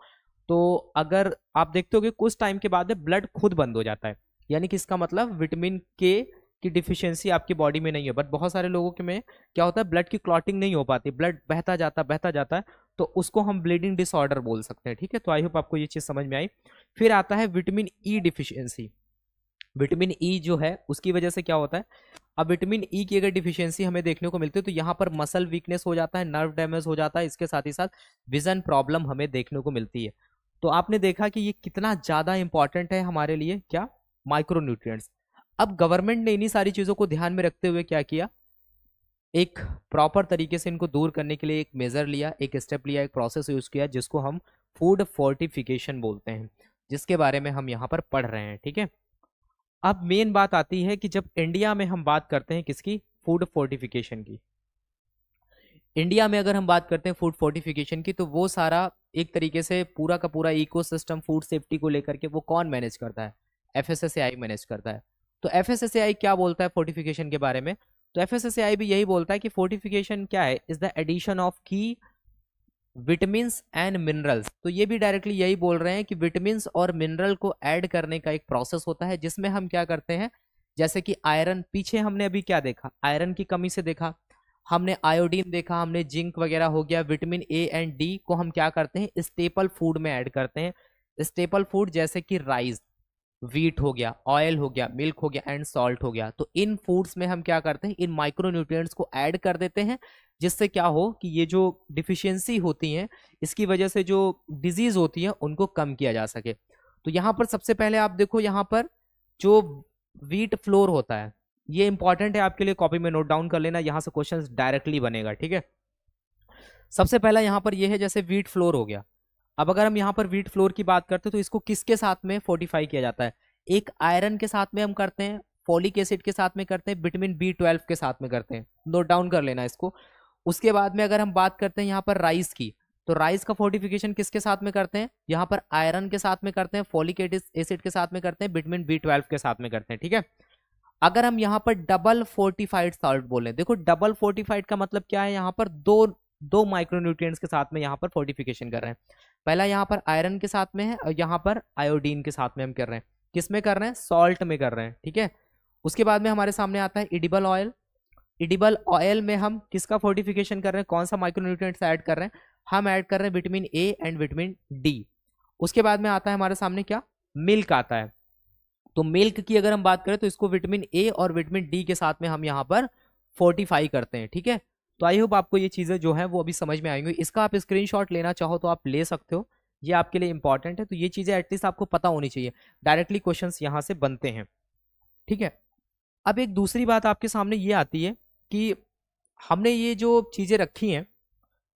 तो अगर आप देखते हो कि कुछ टाइम के बाद ब्लड खुद बंद हो जाता है यानी कि इसका मतलब विटामिन के की डिफिशियंसी आपकी बॉडी में नहीं है बट बहुत सारे लोगों के में क्या होता है ब्लड की क्लॉटिंग नहीं हो पाती ब्लड बहता जाता बहता जाता है तो उसको हम ब्लीडिंग डिसऑर्डर बोल सकते हैं ठीक है तो आई होप आपको ये चीज़ समझ में आई फिर आता है vitamin E deficiency vitamin E जो है उसकी वजह से क्या होता है अब विटामिन ई e की अगर डिफिशियंसी हमें देखने को मिलती है तो यहाँ पर मसल वीकनेस हो जाता है नर्व डैमेज हो जाता है इसके साथ ही साथ विजन प्रॉब्लम हमें देखने को मिलती है तो आपने देखा कि ये कितना ज़्यादा इंपॉर्टेंट है हमारे लिए क्या माइक्रोन्यूट्रिएंट्स अब गवर्नमेंट ने इन्हीं सारी चीज़ों को ध्यान में रखते हुए क्या किया एक प्रॉपर तरीके से इनको दूर करने के लिए एक मेज़र लिया एक स्टेप लिया एक प्रोसेस यूज़ किया जिसको हम फूड फोर्टिफिकेशन बोलते हैं जिसके बारे में हम यहाँ पर पढ़ रहे हैं ठीक है अब मेन बात आती है कि जब इंडिया में हम बात करते हैं किसकी फूड फोर्टिफिकेशन की इंडिया में अगर हम बात करते हैं फूड फोर्टिफिकेशन की तो वो सारा एक तरीके से पूरा का पूरा इकोसिस्टम फूड सेफ्टी को लेकर के वो कौन मैनेज करता है एफ मैनेज करता है तो एफ क्या बोलता है फोर्टिफिकेशन के बारे में तो एफ भी यही बोलता है कि फोर्टिफिकेशन क्या है is the addition of key vitamin and minerals तो ये भी डायरेक्टली यही बोल रहे हैं कि विटामिन और मिनरल को ऐड करने का एक प्रोसेस होता है जिसमें हम क्या करते हैं जैसे कि आयरन पीछे हमने अभी क्या देखा आयरन की कमी से देखा हमने आयोडीन देखा हमने जिंक वगैरह हो गया विटामिन ए एंड डी को हम क्या करते हैं स्टेपल फूड में ऐड करते हैं स्टेपल फूड जैसे कि राइस वीट हो गया ऑयल हो गया मिल्क हो गया एंड सॉल्ट हो गया तो इन फूड्स में हम क्या करते हैं इन माइक्रोन्यूट्रिएंट्स को ऐड कर देते हैं जिससे क्या हो कि ये जो डिफिशियंसी होती है इसकी वजह से जो डिजीज होती है उनको कम किया जा सके तो यहाँ पर सबसे पहले आप देखो यहाँ पर जो वीट फ्लोर होता है ये इंपॉर्टेंट है आपके लिए कॉपी में नोट डाउन कर लेना यहाँ से क्वेश्चन डायरेक्टली बनेगा ठीक है सबसे पहला यहाँ पर यह है जैसे वीट फ्लोर हो गया अब अगर हम यहाँ पर वीट फ्लोर की बात करते हैं तो इसको किसके साथ में फोर्टिफाई किया जाता है एक आयरन के साथ में हम करते हैं फॉलिक एसिड के साथ में करते हैं विटामिन बी ट्वेल्व के साथ में करते हैं नोट डाउन कर लेना इसको उसके बाद में अगर हम बात करते हैं यहाँ पर राइस की तो राइस का फोर्टिफिकेशन किसके साथ में करते हैं यहाँ पर आयरन के साथ में करते हैं फॉलिक एसिड के साथ में करते हैं विटामिन बी ट्वेल्व के साथ में करते हैं ठीक है अगर हम यहाँ पर डबल फोर्टिफाइड सॉल्ट बोले देखो डबल फोर्टिफाइड का मतलब क्या है यहाँ पर दो दो माइक्रोन्यूट्रिएंट्स के साथ में यहाँ पर फोर्टिफिकेशन कर रहे हैं पहला यहाँ पर आयरन के साथ में है और यहाँ पर आयोडीन के साथ में हम कर रहे हैं किस में कर रहे हैं सॉल्ट में कर रहे हैं ठीक है उसके बाद में हमारे सामने आता है इडिबल ऑयल इडिबल ऑयल में हम किसका फोर्टिफिकेशन कर रहे हैं कौन सा माइक्रोन्यूट्रिएंट्स ऐड कर रहे हैं हम ऐड कर रहे हैं vitamin A and vitamin D उसके बाद में आता है हमारे सामने क्या मिल्क आता है तो मिल्क की अगर हम बात करें तो इसको विटामिन ए और विटामिन डी के साथ में हम यहाँ पर फोर्टिफाई करते हैं ठीक है तो आई होप आपको ये चीज़ें जो हैं वो अभी समझ में आएंगी इसका आप स्क्रीन लेना चाहो तो आप ले सकते हो ये आपके लिए इंपॉर्टेंट है तो ये चीज़ें एटलीस्ट आपको पता होनी चाहिए डायरेक्टली क्वेश्चन यहाँ से बनते हैं ठीक है अब एक दूसरी बात आपके सामने ये आती है कि हमने ये जो चीज़ें रखी हैं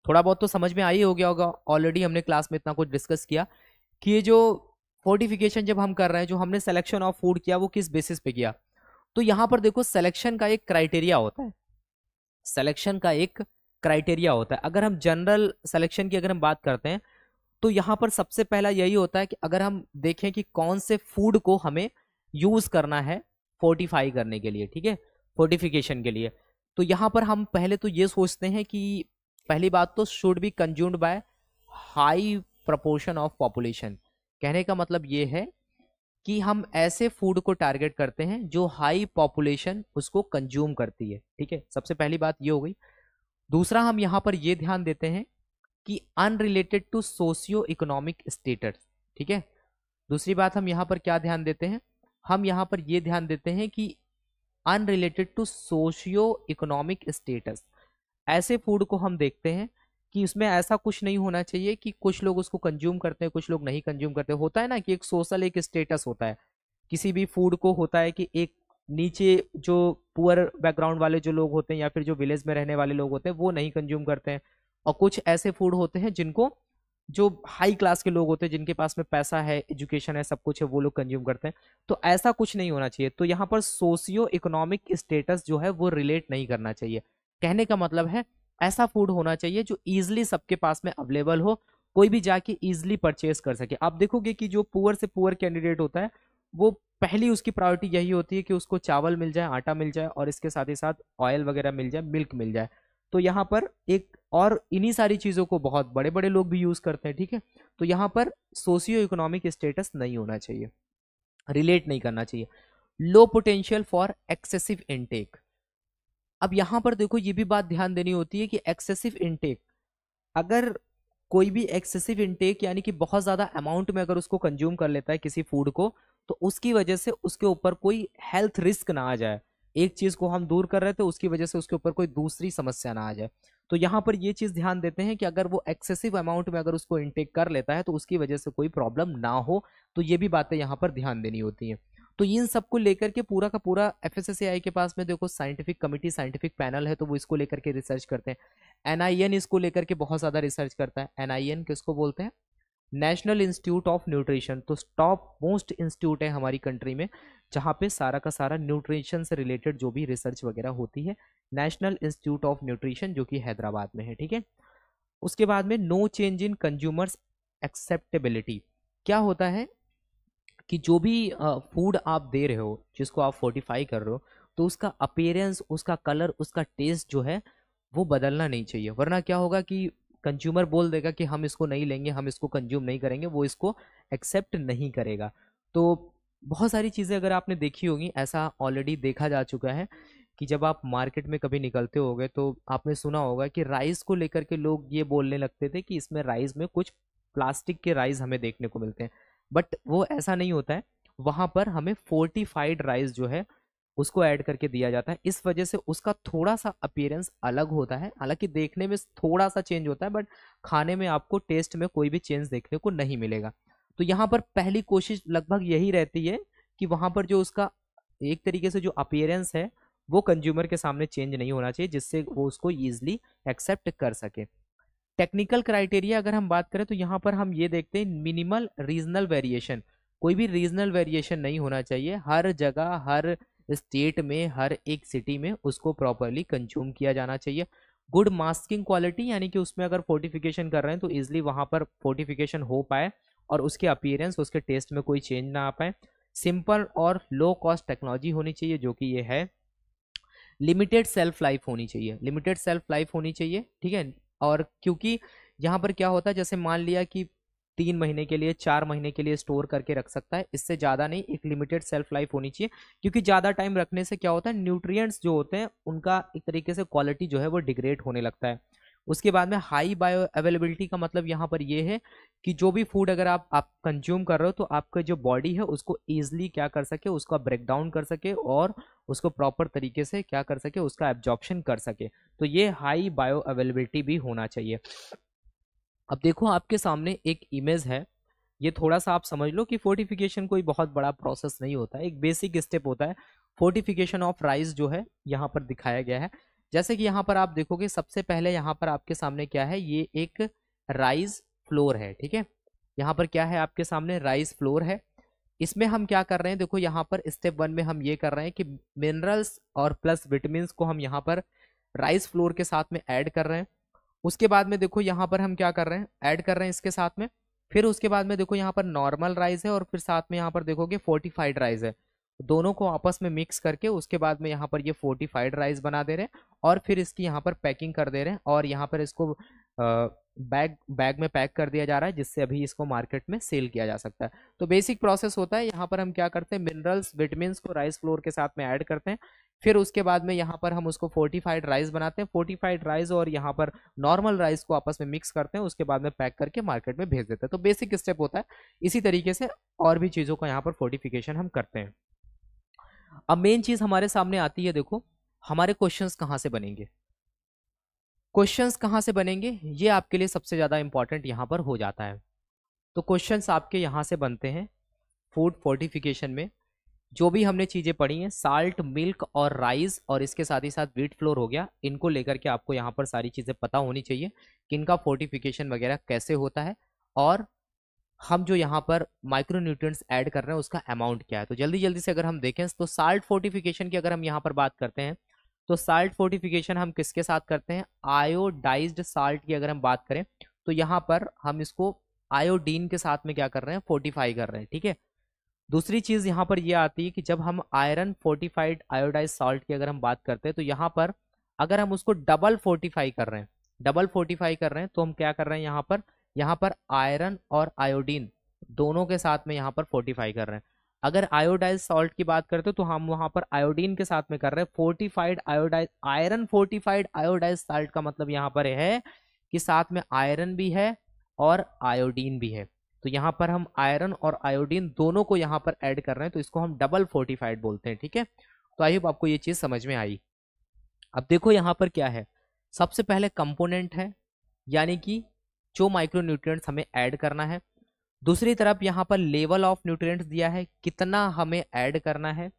थोड़ा बहुत तो समझ में आई हो गया होगा ऑलरेडी हमने क्लास में इतना कुछ डिस्कस किया कि ये जो फोर्टिफिकेशन जब हम कर रहे हैं जो हमने सेलेक्शन ऑफ फूड किया वो किस बेसिस पे किया तो यहाँ पर देखो सिलेक्शन का एक क्राइटेरिया होता है सेलेक्शन का एक क्राइटेरिया होता है अगर हम जनरल सेलेक्शन की अगर हम बात करते हैं तो यहाँ पर सबसे पहला यही होता है कि अगर हम देखें कि कौन से फूड को हमें यूज़ करना है फोर्टिफाई करने के लिए ठीक है फोर्टिफिकेशन के लिए तो यहाँ पर हम पहले तो ये सोचते हैं कि पहली बात तो should be consumed by high proportion of population कहने का मतलब ये है कि हम ऐसे फूड को टारगेट करते हैं जो हाई पॉपुलेशन उसको कंज्यूम करती है ठीक है सबसे पहली बात ये हो गई दूसरा हम यहाँ पर ये ध्यान देते हैं कि unrelated to socio economic status ठीक है दूसरी बात हम यहाँ पर क्या ध्यान देते हैं हम यहाँ पर ये ध्यान देते हैं कि unrelated to socio economic status ऐसे फूड को हम देखते हैं कि उसमें ऐसा कुछ नहीं होना चाहिए कि कुछ लोग उसको कंज्यूम करते हैं कुछ लोग नहीं कंज्यूम करते होता है ना कि एक सोशल एक स्टेटस होता है किसी भी फूड को होता है कि एक नीचे जो पुअर बैकग्राउंड वाले जो लोग होते हैं या फिर जो विलेज में रहने वाले लोग होते हैं वो नहीं कंज्यूम करते हैं और कुछ ऐसे फूड होते हैं जिनको जो हाई क्लास के लोग होते हैं जिनके पास में पैसा है एजुकेशन है सब कुछ है वो लोग कंज्यूम करते हैं तो ऐसा कुछ नहीं होना चाहिए तो यहाँ पर सोशियो इकोनॉमिक स्टेटस जो है वो रिलेट नहीं करना चाहिए कहने का मतलब है ऐसा फूड होना चाहिए जो ईजिली सबके पास में अवेलेबल हो कोई भी जाके ईजिली परचेज कर सके आप देखोगे कि जो पुअर से पुअर कैंडिडेट होता है वो पहली उसकी प्रायोरिटी यही होती है कि उसको चावल मिल जाए आटा मिल जाए और इसके साथ ही साथ ऑयल वगैरह मिल जाए मिल्क मिल जाए तो यहाँ पर एक और इन्हीं सारी चीज़ों को बहुत बड़े बड़े लोग भी यूज़ करते हैं ठीक है थीके? तो यहाँ पर सोशियो इकोनॉमिक स्टेटस नहीं होना चाहिए रिलेट नहीं करना चाहिए low potential for excessive intake अब यहाँ पर देखो ये भी बात ध्यान देनी होती है कि एक्सेसिव इनटेक अगर कोई भी एक्सेसिव इनटेक यानी कि बहुत ज़्यादा अमाउंट में अगर उसको कंज्यूम कर लेता है किसी फूड को तो उसकी वजह से उसके ऊपर कोई हेल्थ रिस्क ना आ जाए एक चीज़ को हम दूर कर रहे थे उसकी वजह से उसके ऊपर कोई दूसरी समस्या ना आ जाए तो यहाँ पर ये चीज़ ध्यान देते हैं कि अगर वो एक्सेसिव अमाउंट में अगर उसको इनटेक कर लेता है तो उसकी वजह से कोई प्रॉब्लम ना हो तो ये भी बातें यहाँ पर ध्यान देनी होती हैं तो इन सबको लेकर के पूरा का पूरा एफ के पास में देखो साइंटिफिक कमिटी साइंटिफिक पैनल है तो वो इसको लेकर के रिसर्च करते हैं एन इसको लेकर के बहुत ज़्यादा रिसर्च करता है एन किसको बोलते हैं नेशनल इंस्टीट्यूट ऑफ न्यूट्रिशन तो टॉप मोस्ट इंस्टीट्यूट है हमारी कंट्री में जहाँ पे सारा का सारा न्यूट्रिशन से रिलेटेड जो भी रिसर्च वगैरह होती है नेशनल इंस्टीट्यूट ऑफ न्यूट्रिशन जो कि हैदराबाद में है ठीक है उसके बाद में no change in consumers acceptability क्या होता है कि जो भी फूड आप दे रहे हो जिसको आप फोर्टिफाई कर रहे हो तो उसका अपेयरेंस उसका कलर उसका टेस्ट जो है वो बदलना नहीं चाहिए वरना क्या होगा कि कंज्यूमर बोल देगा कि हम इसको नहीं लेंगे हम इसको कंज्यूम नहीं करेंगे वो इसको एक्सेप्ट नहीं करेगा तो बहुत सारी चीज़ें अगर आपने देखी होगी ऐसा ऑलरेडी देखा जा चुका है कि जब आप मार्केट में कभी निकलते हो तो आपने सुना होगा कि राइस को लेकर के लोग ये बोलने लगते थे कि इसमें राइस में कुछ प्लास्टिक के राइस हमें देखने को मिलते हैं बट वो ऐसा नहीं होता है वहाँ पर हमें फोर्टिफाइड राइस जो है उसको ऐड करके दिया जाता है इस वजह से उसका थोड़ा सा अपीयरेंस अलग होता है हालांकि देखने में थोड़ा सा चेंज होता है बट खाने में आपको टेस्ट में कोई भी चेंज देखने को नहीं मिलेगा तो यहाँ पर पहली कोशिश लगभग यही रहती है कि वहाँ पर जो उसका एक तरीके से जो अपीयरेंस है वो कंज्यूमर के सामने चेंज नहीं होना चाहिए जिससे वो उसको ईजिली एक्सेप्ट कर सके टेक्निकल क्राइटेरिया अगर हम बात करें तो यहाँ पर हम ये देखते हैं मिनिमल रीजनल वेरिएशन कोई भी रीजनल वेरिएशन नहीं होना चाहिए हर जगह हर स्टेट में हर एक सिटी में उसको प्रॉपरली कंज्यूम किया जाना चाहिए गुड मास्किंग क्वालिटी यानी कि उसमें अगर फोर्टिफिकेशन कर रहे हैं तो ईजिली वहाँ पर फोर्टिफिकेशन हो पाए और उसके अपीयरेंस उसके टेस्ट में कोई चेंज ना आ पाए सिंपल और लो कॉस्ट टेक्नोलॉजी होनी चाहिए जो कि ये है लिमिटेड सेल्फ लाइफ होनी चाहिए लिमिटेड सेल्फ लाइफ होनी चाहिए ठीक है और क्योंकि यहाँ पर क्या होता है जैसे मान लिया कि तीन महीने के लिए चार महीने के लिए स्टोर करके रख सकता है इससे ज़्यादा नहीं एक लिमिटेड सेल्फ लाइफ होनी चाहिए क्योंकि ज़्यादा टाइम रखने से क्या होता है न्यूट्रिएंट्स जो होते हैं उनका एक तरीके से क्वालिटी जो है वो डिग्रेड होने लगता है उसके बाद में हाई बायो अवेलेबिलिटी का मतलब यहाँ पर ये है कि जो भी फूड अगर आप आप कंज्यूम कर रहे हो तो आपका जो बॉडी है उसको ईजिली क्या कर सके उसका ब्रेक डाउन कर सके और उसको प्रॉपर तरीके से क्या कर सके उसका एब्जॉर्प्शन कर सके तो ये हाई बायो अवेलेबिलिटी भी होना चाहिए अब देखो आपके सामने एक इमेज है ये थोड़ा सा आप समझ लो कि फोर्टिफिकेशन कोई बहुत बड़ा प्रोसेस नहीं होता एक बेसिक स्टेप होता है फोर्टिफिकेशन ऑफ राइस जो है यहाँ पर दिखाया गया है जैसे कि यहाँ पर आप देखोगे सबसे पहले यहाँ पर आपके सामने क्या है ये एक राइज फ्लोर है ठीक है यहाँ पर क्या है आपके सामने राइस फ्लोर है इसमें हम क्या कर रहे हैं देखो यहाँ पर स्टेप वन में हम ये कर रहे हैं कि मिनरल्स और प्लस विटामिन को हम यहाँ पर राइस फ्लोर के साथ में ऐड कर रहे हैं उसके बाद में देखो यहाँ पर हम क्या कर रहे हैं ऐड कर रहे हैं इसके साथ में फिर उसके बाद में देखो यहाँ पर नॉर्मल राइस है और फिर साथ में यहाँ पर देखोगे फोर्टिफाइड राइस है दोनों को आपस में मिक्स करके उसके बाद में यहाँ पर ये फोर्टिफाइड राइस बना दे रहे हैं और फिर इसकी यहाँ पर पैकिंग कर दे रहे हैं और यहाँ पर इसको बैग बैग में पैक कर दिया जा रहा है जिससे अभी इसको मार्केट में सेल किया जा सकता है तो बेसिक प्रोसेस होता है यहाँ पर हम क्या करते हैं मिनरल्स विटामिन को राइस फ्लोर के साथ में ऐड करते हैं फिर उसके बाद में यहाँ पर हम उसको फोर्टिफाइड राइस बनाते हैं फोर्टिफाइड राइस और यहाँ पर नॉर्मल राइस को आपस में मिक्स करते हैं उसके बाद में पैक करके मार्केट में भेज देते हैं तो बेसिक स्टेप होता है इसी तरीके से और भी चीज़ों का यहाँ पर फोर्टिफिकेशन हम करते हैं अब मेन चीज हमारे सामने आती है देखो हमारे क्वेश्चन कहाँ से बनेंगे क्वेश्चन कहाँ से बनेंगे ये आपके लिए सबसे ज़्यादा इंपॉर्टेंट यहाँ पर हो जाता है तो क्वेश्चन आपके यहाँ से बनते हैं फूड फोर्टिफिकेशन में जो भी हमने चीज़ें पढ़ी हैं साल्ट मिल्क और राइस और इसके साथ ही साथ वीट फ्लोर हो गया इनको लेकर के आपको यहाँ पर सारी चीज़ें पता होनी चाहिए कि इनका फोर्टिफिकेशन वगैरह कैसे होता है और हम जो यहाँ पर माइक्रो न्यूट्रिएंट्स ऐड कर रहे हैं उसका अमाउंट क्या है तो जल्दी जल्दी से अगर हम देखें तो साल्ट फोर्टिफिकेशन की अगर हम यहाँ पर बात करते हैं तो साल्ट फोर्टिफिकेशन हम किसके साथ करते हैं आयोडाइज्ड साल्ट की अगर हम बात करें तो यहाँ पर हम इसको आयोडीन के साथ में क्या कर रहे हैं फोर्टिफाई कर रहे हैं ठीक है दूसरी चीज़ यहाँ पर यह आती है कि जब हम आयरन फोर्टिफाइड आयोडाइज साल्ट की अगर हम बात करते हैं तो यहाँ पर अगर हम उसको डबल फोर्टिफाई कर रहे हैं डबल फोर्टिफाई कर रहे हैं तो हम क्या कर रहे हैं यहाँ पर यहाँ पर आयरन और आयोडीन दोनों के साथ में यहाँ पर फोर्टिफाई कर रहे हैं अगर आयोडाइज सॉल्ट की बात करते हो तो हम वहाँ पर आयोडीन के साथ में कर रहे हैं fortified iodised iron fortified iodised salt का मतलब यहाँ पर है कि साथ में आयरन भी है और आयोडीन भी है तो यहाँ पर हम आयरन और आयोडीन दोनों को यहाँ पर ऐड कर रहे हैं तो इसको हम डबल फोर्टिफाइड बोलते हैं ठीक है तो आई होप आपको ये चीज़ समझ में आई अब देखो यहाँ पर क्या है सबसे पहले कंपोनेंट है यानी कि जो माइक्रो न्यूट्रिएंट्स हमें ऐड करना है दूसरी तरफ यहाँ पर लेवल ऑफ न्यूट्रिएंट्स दिया है कितना हमें ऐड करना है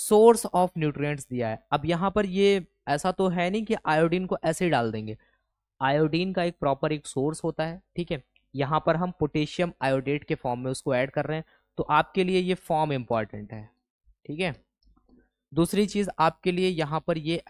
सोर्स ऑफ न्यूट्रिएंट्स दिया है अब यहाँ पर ये ऐसा तो है नहीं कि आयोडीन को ऐसे ही डाल देंगे आयोडीन का एक प्रॉपर एक सोर्स होता है ठीक है यहाँ पर हम पोटेशियम आयोडेट के फॉर्म में उसको ऐड कर रहे हैं तो आपके लिए ये फॉर्म इम्पॉर्टेंट है ठीक है दूसरी चीज़ आपके लिए यहाँ पर ये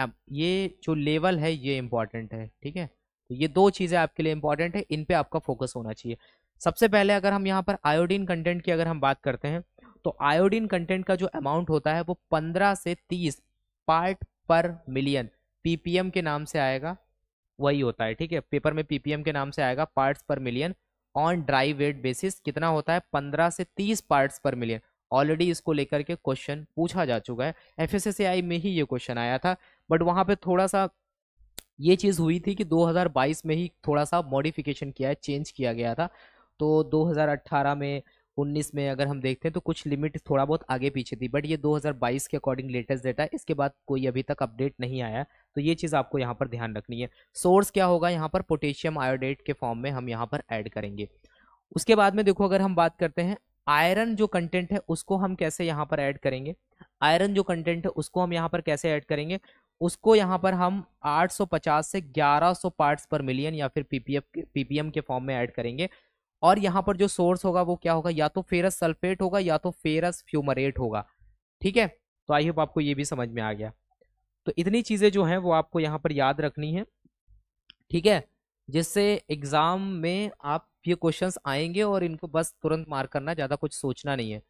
ये जो लेवल है ये इम्पॉर्टेंट है ठीक है तो ये दो चीज़ें आपके लिए इंपॉर्टेंट है इन पर आपका फोकस होना चाहिए सबसे पहले अगर हम यहाँ पर आयोडीन कंटेंट की अगर हम बात करते हैं तो आयोडीन कंटेंट का जो अमाउंट होता है वो पंद्रह से तीस पार्ट पर मिलियन पीपीएम के नाम से आएगा वही होता है ठीक है पेपर में पीपीएम के नाम से आएगा parts per million on dry weight basis कितना होता है पंद्रह से तीस पार्ट्स पर मिलियन ऑलरेडी इसको लेकर के क्वेश्चन पूछा जा चुका है एफ में ही ये क्वेश्चन आया था बट वहाँ पे थोड़ा सा ये चीज़ हुई थी कि 2022 में ही थोड़ा सा मॉडिफिकेशन किया है चेंज किया गया था तो 2018 में 19 में अगर हम देखते हैं तो कुछ लिमिट थोड़ा बहुत आगे पीछे थी बट ये 2022 के अकॉर्डिंग लेटेस्ट डेटा है इसके बाद कोई अभी तक अपडेट नहीं आया तो ये चीज़ आपको यहाँ पर ध्यान रखनी है सोर्स क्या होगा यहाँ पर पोटेशियम आयोडेट के फॉर्म में हम यहाँ पर ऐड करेंगे उसके बाद में देखो अगर हम बात करते हैं आयरन जो कंटेंट है उसको हम कैसे यहाँ पर ऐड करेंगे आयरन जो कंटेंट है उसको हम यहाँ पर कैसे ऐड करेंगे उसको यहाँ पर हम 850 से 1100 पार्ट्स पर मिलियन या फिर पीपीएफ पीपीएम के फॉर्म में ऐड करेंगे और यहाँ पर जो सोर्स होगा वो क्या होगा या तो फेरस सल्फेट होगा या तो फेरस फ्यूमरेट होगा ठीक है तो आई होप आपको ये भी समझ में आ गया तो इतनी चीज़ें जो हैं वो आपको यहाँ पर याद रखनी है ठीक है जिससे एग्ज़ाम में आप ये क्वेश्चंस आएंगे और इनको बस तुरंत मार्क करना ज़्यादा कुछ सोचना नहीं है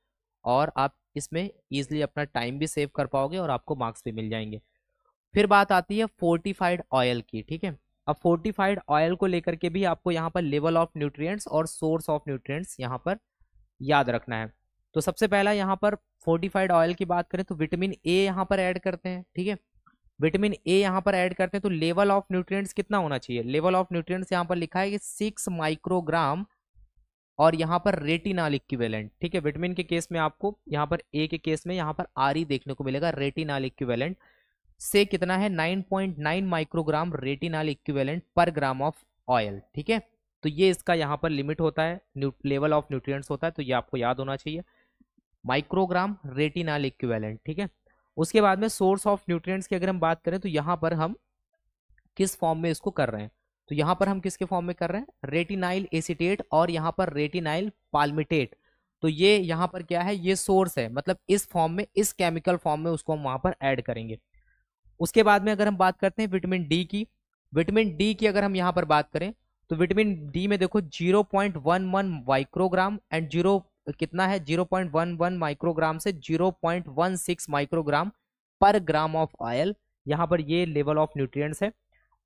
और आप इसमें ईजिली अपना टाइम भी सेव कर पाओगे और आपको मार्क्स भी मिल जाएंगे फिर बात आती है फोर्टिफाइड ऑयल की ठीक है अब फोर्टिफाइड ऑयल को लेकर के भी आपको यहाँ पर लेवल ऑफ न्यूट्रिएंट्स और सोर्स ऑफ न्यूट्रिएंट्स यहाँ पर याद रखना है तो सबसे पहला यहाँ पर फोर्टिफाइड ऑयल की बात करें तो विटामिन ए यहाँ पर ऐड करते हैं ठीक है विटामिन ए यहाँ पर ऐड करते हैं तो लेवल ऑफ न्यूट्रिएंट्स कितना होना चाहिए लेवल ऑफ न्यूट्रिएंट्स यहाँ पर लिखा है कि सिक्स माइक्रोग्राम और यहाँ पर रेटिनाल इक्विवेलेंट ठीक है विटामिन के केस में आपको यहाँ पर ए के केस में यहाँ पर आर देखने को मिलेगा रेटिनाल इक्विवेलेंट से कितना है 9.9 माइक्रोग्राम रेटिनाल इक्विवेलेंट पर ग्राम ऑफ ऑयल ठीक है तो ये इसका यहाँ पर लिमिट होता है लेवल ऑफ न्यूट्रिएंट्स होता है तो ये आपको याद होना चाहिए माइक्रोग्राम रेटिनाल इक्विवेलेंट ठीक है उसके बाद में सोर्स ऑफ न्यूट्रिएंट्स की अगर हम बात करें तो यहाँ पर हम किस फॉर्म में इसको कर रहे हैं तो यहाँ पर हम किसके फॉर्म में कर रहे हैं रेटिनाइल एसिटेट और यहाँ पर रेटिनाइल पालमिटेट तो ये यहाँ पर क्या है ये सोर्स है मतलब इस फॉर्म में इस केमिकल फॉर्म में उसको हम वहाँ पर ऐड करेंगे उसके बाद में अगर हम बात करते हैं विटामिन डी की विटामिन डी की अगर हम यहाँ पर बात करें तो विटामिन डी में देखो 0.11 माइक्रोग्राम एंड जीरो कितना है 0.11 माइक्रोग्राम से 0.16 माइक्रोग्राम पर ग्राम ऑफ ऑयल यहाँ पर ये लेवल ऑफ न्यूट्रिएंट्स है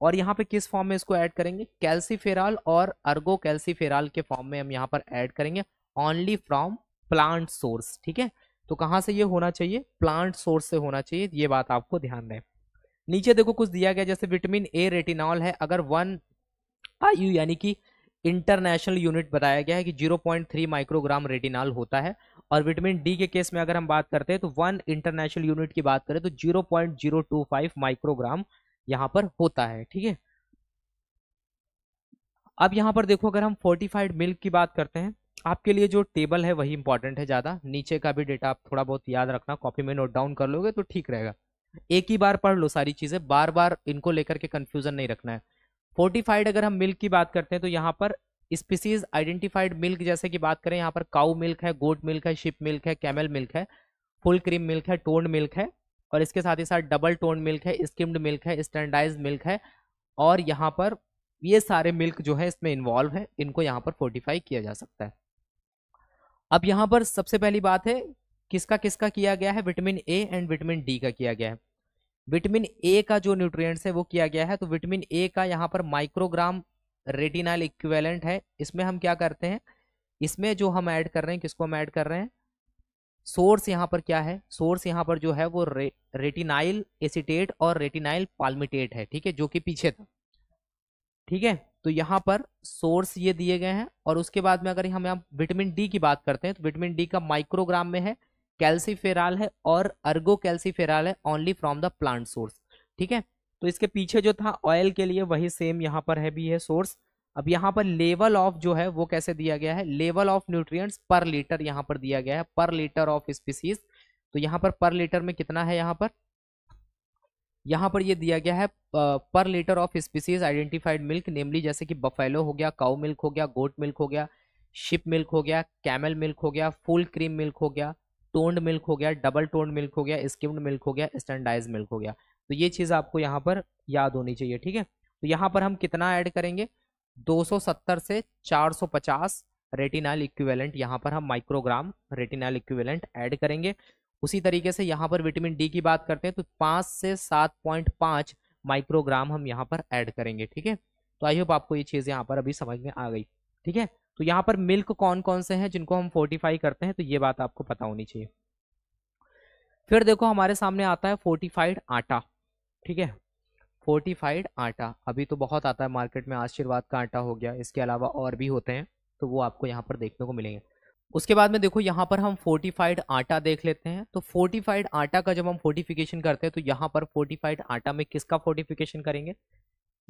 और यहाँ पे किस फॉर्म में इसको ऐड करेंगे कैल्सीफेराल और अर्गो कैल्सीफेराल के फॉर्म में हम यहाँ पर ऐड करेंगे ओनली फ्रॉम प्लांट सोर्स ठीक है तो कहाँ से ये होना चाहिए प्लांट सोर्स से होना चाहिए ये बात आपको ध्यान रहे नीचे देखो कुछ दिया गया जैसे विटामिन ए रेटिनॉल है अगर वन आयु यानी कि इंटरनेशनल यूनिट बताया गया है कि 0.3 माइक्रोग्राम रेटिनॉल होता है और विटामिन डी के केस में अगर हम बात करते हैं तो वन इंटरनेशनल यूनिट की बात करें तो 0.025 माइक्रोग्राम यहाँ पर होता है ठीक है अब यहाँ पर देखो अगर हम फोर्टिफाइड मिल्क की बात करते हैं आपके लिए जो टेबल है वही इंपॉर्टेंट है ज़्यादा नीचे का भी डेटा आप थोड़ा बहुत याद रखना कॉपी में नोट डाउन कर लोगे तो ठीक रहेगा एक ही बार पढ़ लो सारी चीज़ें बार बार इनको लेकर के कंफ्यूजन नहीं रखना है फोर्टिफाइड अगर हम मिल्क की बात करते हैं तो यहाँ पर स्पीसीज आइडेंटिफाइड मिल्क जैसे कि बात करें यहाँ पर काउ मिल्क है गोट मिल्क है शिप मिल्क है कैमल मिल्क है फुल क्रीम मिल्क है टोन्ड मिल्क है और इसके साथ ही साथ डबल टोन्ड मिल्क है स्किम्ड मिल्क है स्टैंडाइज मिल्क है और यहाँ पर ये सारे मिल्क जो है इसमें इन्वॉल्व है इनको यहाँ पर फोर्टिफाई किया जा सकता है अब यहाँ पर सबसे पहली बात है किसका किसका किया गया है vitamin A and vitamin D का किया गया है विटामिन ए का जो न्यूट्रिएंट्स है वो किया गया है तो विटामिन ए का यहाँ पर माइक्रोग्राम रेटिनाइल इक्विवेलेंट है इसमें हम क्या करते हैं इसमें जो हम ऐड कर रहे हैं किसको हम ऐड कर रहे हैं सोर्स यहाँ पर क्या है सोर्स यहाँ पर जो है वो रे, रेटिनाइल एसिटेट और रेटिनाइल पाल्मिटेट है ठीक है जो कि पीछे था ठीक है तो यहाँ पर सोर्स ये दिए गए हैं और उसके बाद में अगर हम यहाँ विटामिन डी की बात करते हैं तो विटामिन डी का माइक्रोग्राम में है कैल्सीफेराल है और अर्गो कैल्सीफेराल है only from the plant source ठीक है तो इसके पीछे जो था ऑयल के लिए वही सेम यहाँ पर है भी है सोर्स अब यहाँ पर लेवल ऑफ जो है वो कैसे दिया गया है level of nutrients per litre यहाँ पर दिया गया है पर लीटर ऑफ स्पीसीज तो यहाँ पर पर लीटर में कितना है यहाँ पर यहाँ पर ये दिया गया है per litre of species identified milk namely जैसे कि बफेलो हो गया काउ मिल्क हो गया गोट मिल्क हो गया शिप मिल्क हो गया कैमल मिल्क हो गया फुल क्रीम मिल्क हो गया टोन्ड मिल्क हो गया डबल टोन्ड मिल्क हो गया स्किम्ड मिल्क हो गया स्टैंडाइज मिल्क हो गया तो ये चीज़ आपको यहाँ पर याद होनी चाहिए ठीक है तो यहाँ पर हम कितना ऐड करेंगे 270 से 450 सौ रेटिनाल इक्विवेलेंट यहाँ पर हम माइक्रोग्राम रेटिनाल इक्विवेलेंट ऐड करेंगे उसी तरीके से यहाँ पर विटामिन डी की बात करते हैं तो पाँच से सात माइक्रोग्राम हम यहाँ पर ऐड करेंगे ठीक है तो आई होप आपको ये चीज़ यहाँ पर अभी समझ में आ गई ठीक है तो यहाँ पर मिल्क कौन कौन से हैं जिनको हम फोर्टिफाई करते हैं तो ये बात आपको पता होनी चाहिए फिर देखो हमारे सामने आता है फोर्टिफाइड आटा ठीक है फोर्टिफाइड आटा अभी तो बहुत आता है मार्केट में आशीर्वाद का आटा हो गया इसके अलावा और भी होते हैं तो वो आपको यहाँ पर देखने को मिलेंगे उसके बाद में देखो यहाँ पर हम फोर्टिफाइड आटा देख लेते हैं तो फोर्टिफाइड आटा का जब हम फोर्टिफिकेशन करते हैं तो यहाँ पर फोर्टिफाइड आटा में किसका फोर्टिफिकेशन करेंगे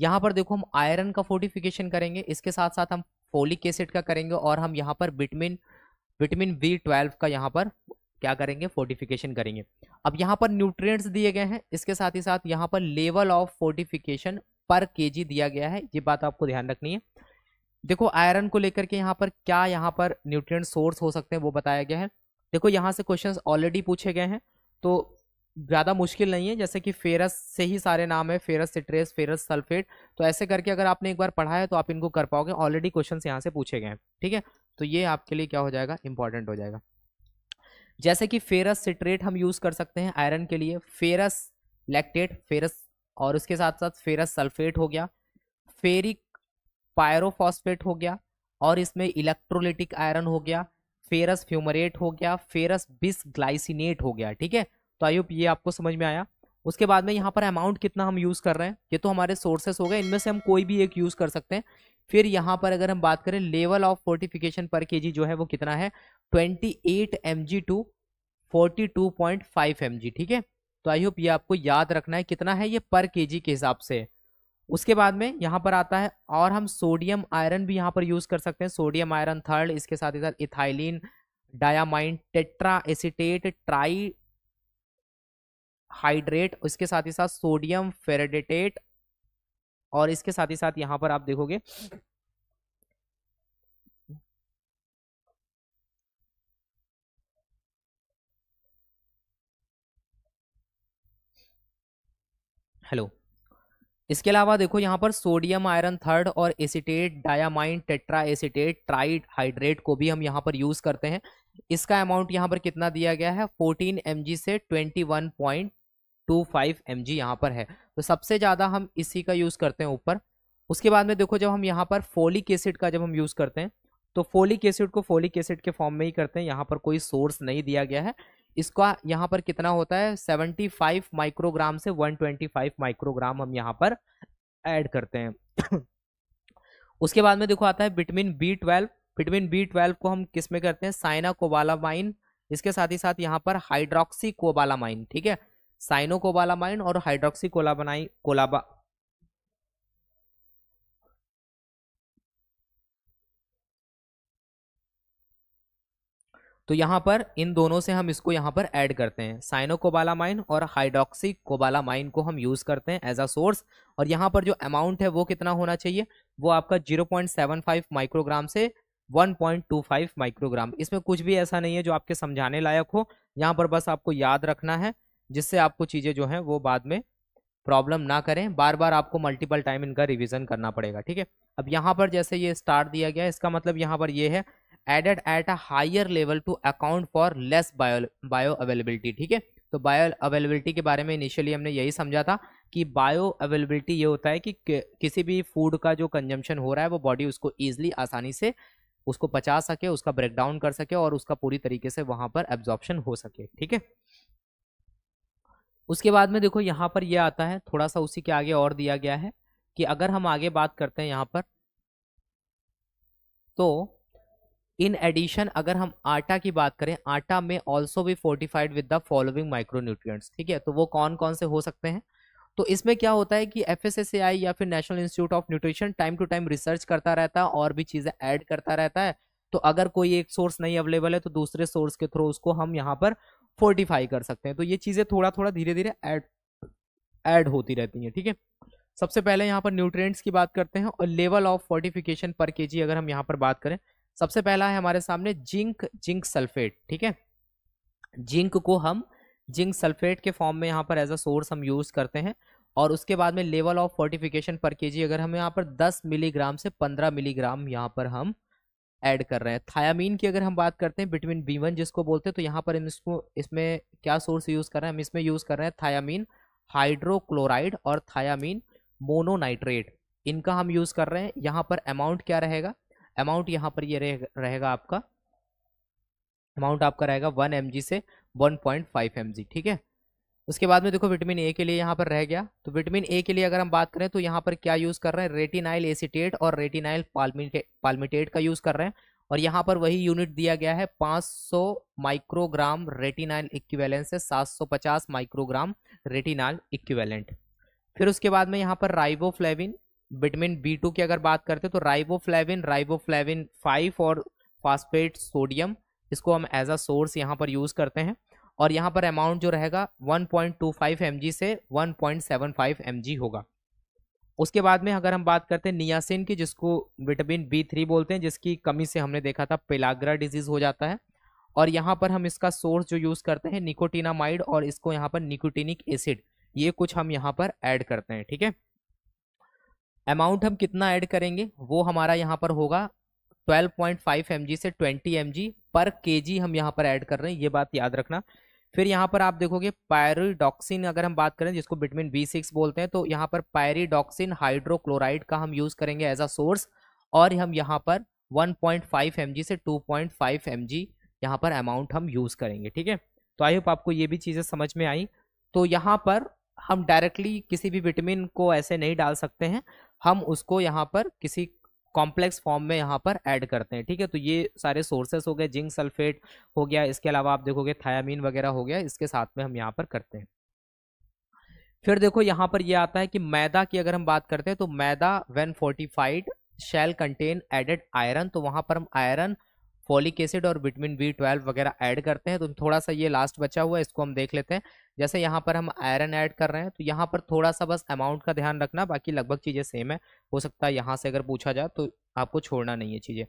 यहाँ पर देखो हम आयरन का फोर्टिफिकेशन करेंगे इसके साथ साथ हम फोलिक एसिड का करेंगे और हम यहाँ पर विटमिन विटमिन बी ट्वेल्व का यहाँ पर क्या करेंगे फोर्टिफिकेशन करेंगे अब यहाँ पर न्यूट्रिएंट्स दिए गए हैं इसके साथ ही साथ यहाँ पर level of fortification per kg दिया गया है ये बात आपको ध्यान रखनी है देखो आयरन को लेकर के यहाँ पर क्या यहाँ पर न्यूट्रिएंट सोर्स हो सकते हैं वो बताया गया है देखो यहाँ से क्वेश्चन ऑलरेडी पूछे गए हैं तो ज़्यादा मुश्किल नहीं है जैसे कि फेरस से ही सारे नाम है फेरस सिट्रेस फेरस सल्फेट तो ऐसे करके अगर आपने एक बार पढ़ा है तो आप इनको कर पाओगे ऑलरेडी क्वेश्चन यहाँ से पूछे गए हैं ठीक है तो ये आपके लिए क्या हो जाएगा इंपॉर्टेंट हो जाएगा जैसे कि फेरस सिट्रेट हम यूज़ कर सकते हैं आयरन के लिए फेरस लैक्टेट फेरस और उसके साथ साथ फेरस सल्फेट हो गया फेरिक पायरोफॉस्फेट हो गया और इसमें इलेक्ट्रोलिटिक आयरन हो गया फेरस फ्यूमरेट हो गया फेरस बिस ग्लाइसिनेट हो गया ठीक है तो आई होप ये आपको समझ में आया उसके बाद में यहाँ पर अमाउंट कितना हम यूज़ कर रहे हैं ये तो हमारे सोर्सेस हो गए इनमें से हम कोई भी एक यूज़ कर सकते हैं फिर यहाँ पर अगर हम बात करें लेवल ऑफ फोर्टिफिकेशन पर के जो है वो कितना है twenty eight M G to forty two point five M G ठीक है तो आई होप ये आपको याद रखना है कितना है ये पर के के हिसाब से उसके बाद में यहाँ पर आता है और हम सोडियम आयरन भी यहाँ पर यूज़ कर सकते हैं सोडियम आयरन थर्ड इसके साथ ही साथ ethylene diamine tetra acetate tri hydrate इसके साथ ही साथ सोडियम फेरेडेटेट और इसके साथ ही साथ यहां पर आप देखोगे हेलो इसके अलावा देखो यहाँ पर सोडियम आयरन थर्ड और acetate diamine tetra acetate tri hydrate को भी हम यहाँ पर यूज़ करते हैं इसका अमाउंट यहाँ पर कितना दिया गया है 14 एम से 21.2 टू फाइव एम जी यहाँ पर है तो सबसे ज़्यादा हम इसी का यूज़ करते हैं ऊपर उसके बाद में देखो जब हम यहाँ पर फोलिक एसिड का जब हम यूज़ करते हैं तो फोलिक एसिड को फोलिक एसिड के फॉर्म में ही करते हैं यहाँ पर कोई सोर्स नहीं दिया गया है इसका यहाँ पर कितना होता है 75 माइक्रोग्राम से 125 माइक्रोग्राम हम यहाँ पर ऐड करते हैं उसके बाद में देखो आता है vitamin B twelve vitamin B twelve को हम किस में करते हैं साइना कोबालामाइन इसके साथ ही साथ यहाँ पर हाइड्रोक्सी कोबालामाइन ठीक है साइनोकोबालामाइन और हाइड्रोक्सी कोलाबानाइन कोलाबा तो यहां पर इन दोनों से हम इसको यहां पर ऐड करते हैं साइनोकोबालामाइन और हाइड्रोक्सी कोबालामाइन को हम यूज़ करते हैं एज अ सोर्स और यहां पर जो अमाउंट है वो कितना होना चाहिए वो आपका 0.75 माइक्रोग्राम से 1.25 माइक्रोग्राम इसमें कुछ भी ऐसा नहीं है जो आपके समझाने लायक हो यहाँ पर बस आपको याद रखना है जिससे आपको चीज़ें जो हैं वो बाद में प्रॉब्लम ना करें बार बार आपको मल्टीपल टाइम इनका रिविजन करना पड़ेगा ठीक है अब यहाँ पर जैसे ये स्टार्ट दिया गया इसका मतलब यहाँ पर ये है added at a higher level to account for less bio bio availability ठीक है तो बायो अवेलेबिलिटी के बारे में इनिशियली हमने यही समझा था कि बायो अवेलेबिलिटी ये होता है कि किसी भी फूड का जो कंजम्पशन हो रहा है वो बॉडी उसको ईजिली आसानी से उसको पचा सके उसका ब्रेकडाउन कर सके और उसका पूरी तरीके से वहाँ पर एब्जॉर्प्शन हो सके ठीक है उसके बाद में देखो यहाँ पर ये आता है थोड़ा सा उसी के आगे और दिया गया है कि अगर हम आगे बात करते हैं यहाँ पर तो इन एडिशन अगर हम आटा की बात करें आटा में ऑल्सो भी fortified with the following nutrient ठीक है तो वो कौन कौन से हो सकते हैं तो इसमें क्या होता है कि एफ या फिर national institute of nutrition time to time research करता रहता है और भी चीज़ें ऐड करता रहता है तो अगर कोई एक सोर्स नहीं अवेलेबल है तो दूसरे सोर्स के थ्रू उसको हम यहाँ पर फोर्टिफाई कर सकते हैं तो ये चीज़ें थोड़ा थोड़ा धीरे धीरे ऐड ऐड होती रहती हैं ठीक है थीके? सबसे पहले यहाँ पर न्यूट्रिएंट्स की बात करते हैं और लेवल ऑफ फोर्टिफिकेशन पर के अगर हम यहाँ पर बात करें सबसे पहला है हमारे सामने जिंक जिंक सल्फेट ठीक है जिंक को हम जिंक सल्फेट के फॉर्म में यहाँ पर एज अ सोर्स हम यूज़ करते हैं और उसके बाद में लेवल ऑफ फोर्टिफिकेशन पर के अगर हम यहाँ पर 10 मिलीग्राम से 15 मिलीग्राम यहाँ पर हम ऐड कर रहे हैं थायामीन की अगर हम बात करते हैं बिटवीन बी वन जिसको बोलते हैं तो यहाँ पर इसको इसमें क्या सोर्स यूज़ कर रहे हैं हम इसमें यूज़ कर रहे हैं थायामीन हाइड्रोक्लोराइड और थायामीन मोनोनाइट्रेट इनका हम यूज़ कर रहे हैं यहाँ पर अमाउंट क्या रहेगा अमाउंट यहाँ पर ये यह रहेगा आपका अमाउंट आपका रहेगा वन एम से वन पॉइंट फाइव एम ठीक है उसके बाद में देखो विटामिन ए के लिए यहाँ पर रह गया तो विटामिन ए के लिए अगर हम बात करें तो यहाँ पर क्या यूज़ कर रहे हैं रेटिनाइल एसीटेट और रेटिनाइल पालमिटेट का यूज़ कर रहे हैं और यहाँ पर वही यूनिट दिया गया है 500 माइक्रोग्राम रेटिनाइल इक्विवेलेंट से 750 माइक्रोग्राम रेटिनाइल इक्विवेलेंट फिर उसके बाद में यहाँ पर राइबोफ्लेविन विटामिन बी टू की अगर बात करते हैं तो राइबोफ्लेविन राइबोफ्लेविन फाइव और फास्फेट सोडियम इसको हम एज अ सोर्स यहाँ पर यूज़ करते हैं और यहाँ पर अमाउंट जो रहेगा 1.25 पॉइंट से 1.75 पॉइंट होगा उसके बाद में अगर हम बात करते हैं नियासिन की जिसको विटामिन बी थ्री बोलते हैं जिसकी कमी से हमने देखा था पेलाग्रा डिजीज़ हो जाता है और यहाँ पर हम इसका सोर्स जो यूज़ करते हैं निकोटीनामाइड और इसको यहाँ पर निकोटिनिक एसिड ये कुछ हम यहाँ पर ऐड करते हैं ठीक है अमाउंट हम कितना ऐड करेंगे वो हमारा यहाँ पर होगा 12.5 mg से 20 mg पर kg हम यहाँ पर ऐड कर रहे हैं ये बात याद रखना फिर यहाँ पर आप देखोगे पायरीडॉक्सिन अगर हम बात करें जिसको विटामिन बी सिक्स बोलते हैं तो यहाँ पर पायरीडॉक्सिन हाइड्रोक्लोराइड का हम यूज़ करेंगे एज अ सोर्स और हम यहाँ पर 1.5 पॉइंट से 2.5 पॉइंट यहाँ पर अमाउंट हम यूज़ करेंगे ठीक है तो आई होप आपको ये भी चीज़ें समझ में आई तो यहाँ पर हम डायरेक्टली किसी भी विटामिन को ऐसे नहीं डाल सकते हैं हम उसको यहाँ पर किसी कॉम्प्लेक्स फॉर्म में यहाँ पर ऐड करते हैं ठीक है तो ये सारे सोर्सेस हो गए जिंक सल्फेट हो गया इसके अलावा आप देखोगे थायामीन वगैरह हो गया इसके साथ में हम यहाँ पर करते हैं फिर देखो यहाँ पर यह आता है कि मैदा की अगर हम बात करते हैं तो maida when fortified shall contain added iron तो वहां पर हम आयरन फोलिक एसिड और विटामिन बी ट्वेल्व वगैरह ऐड करते हैं तो थोड़ा सा ये लास्ट बचा हुआ है इसको हम देख लेते हैं जैसे यहाँ पर हम आयरन ऐड कर रहे हैं तो यहाँ पर थोड़ा सा बस अमाउंट का ध्यान रखना बाकी लगभग चीज़ें सेम है हो सकता है यहाँ से अगर पूछा जाए तो आपको छोड़ना नहीं है चीज़ें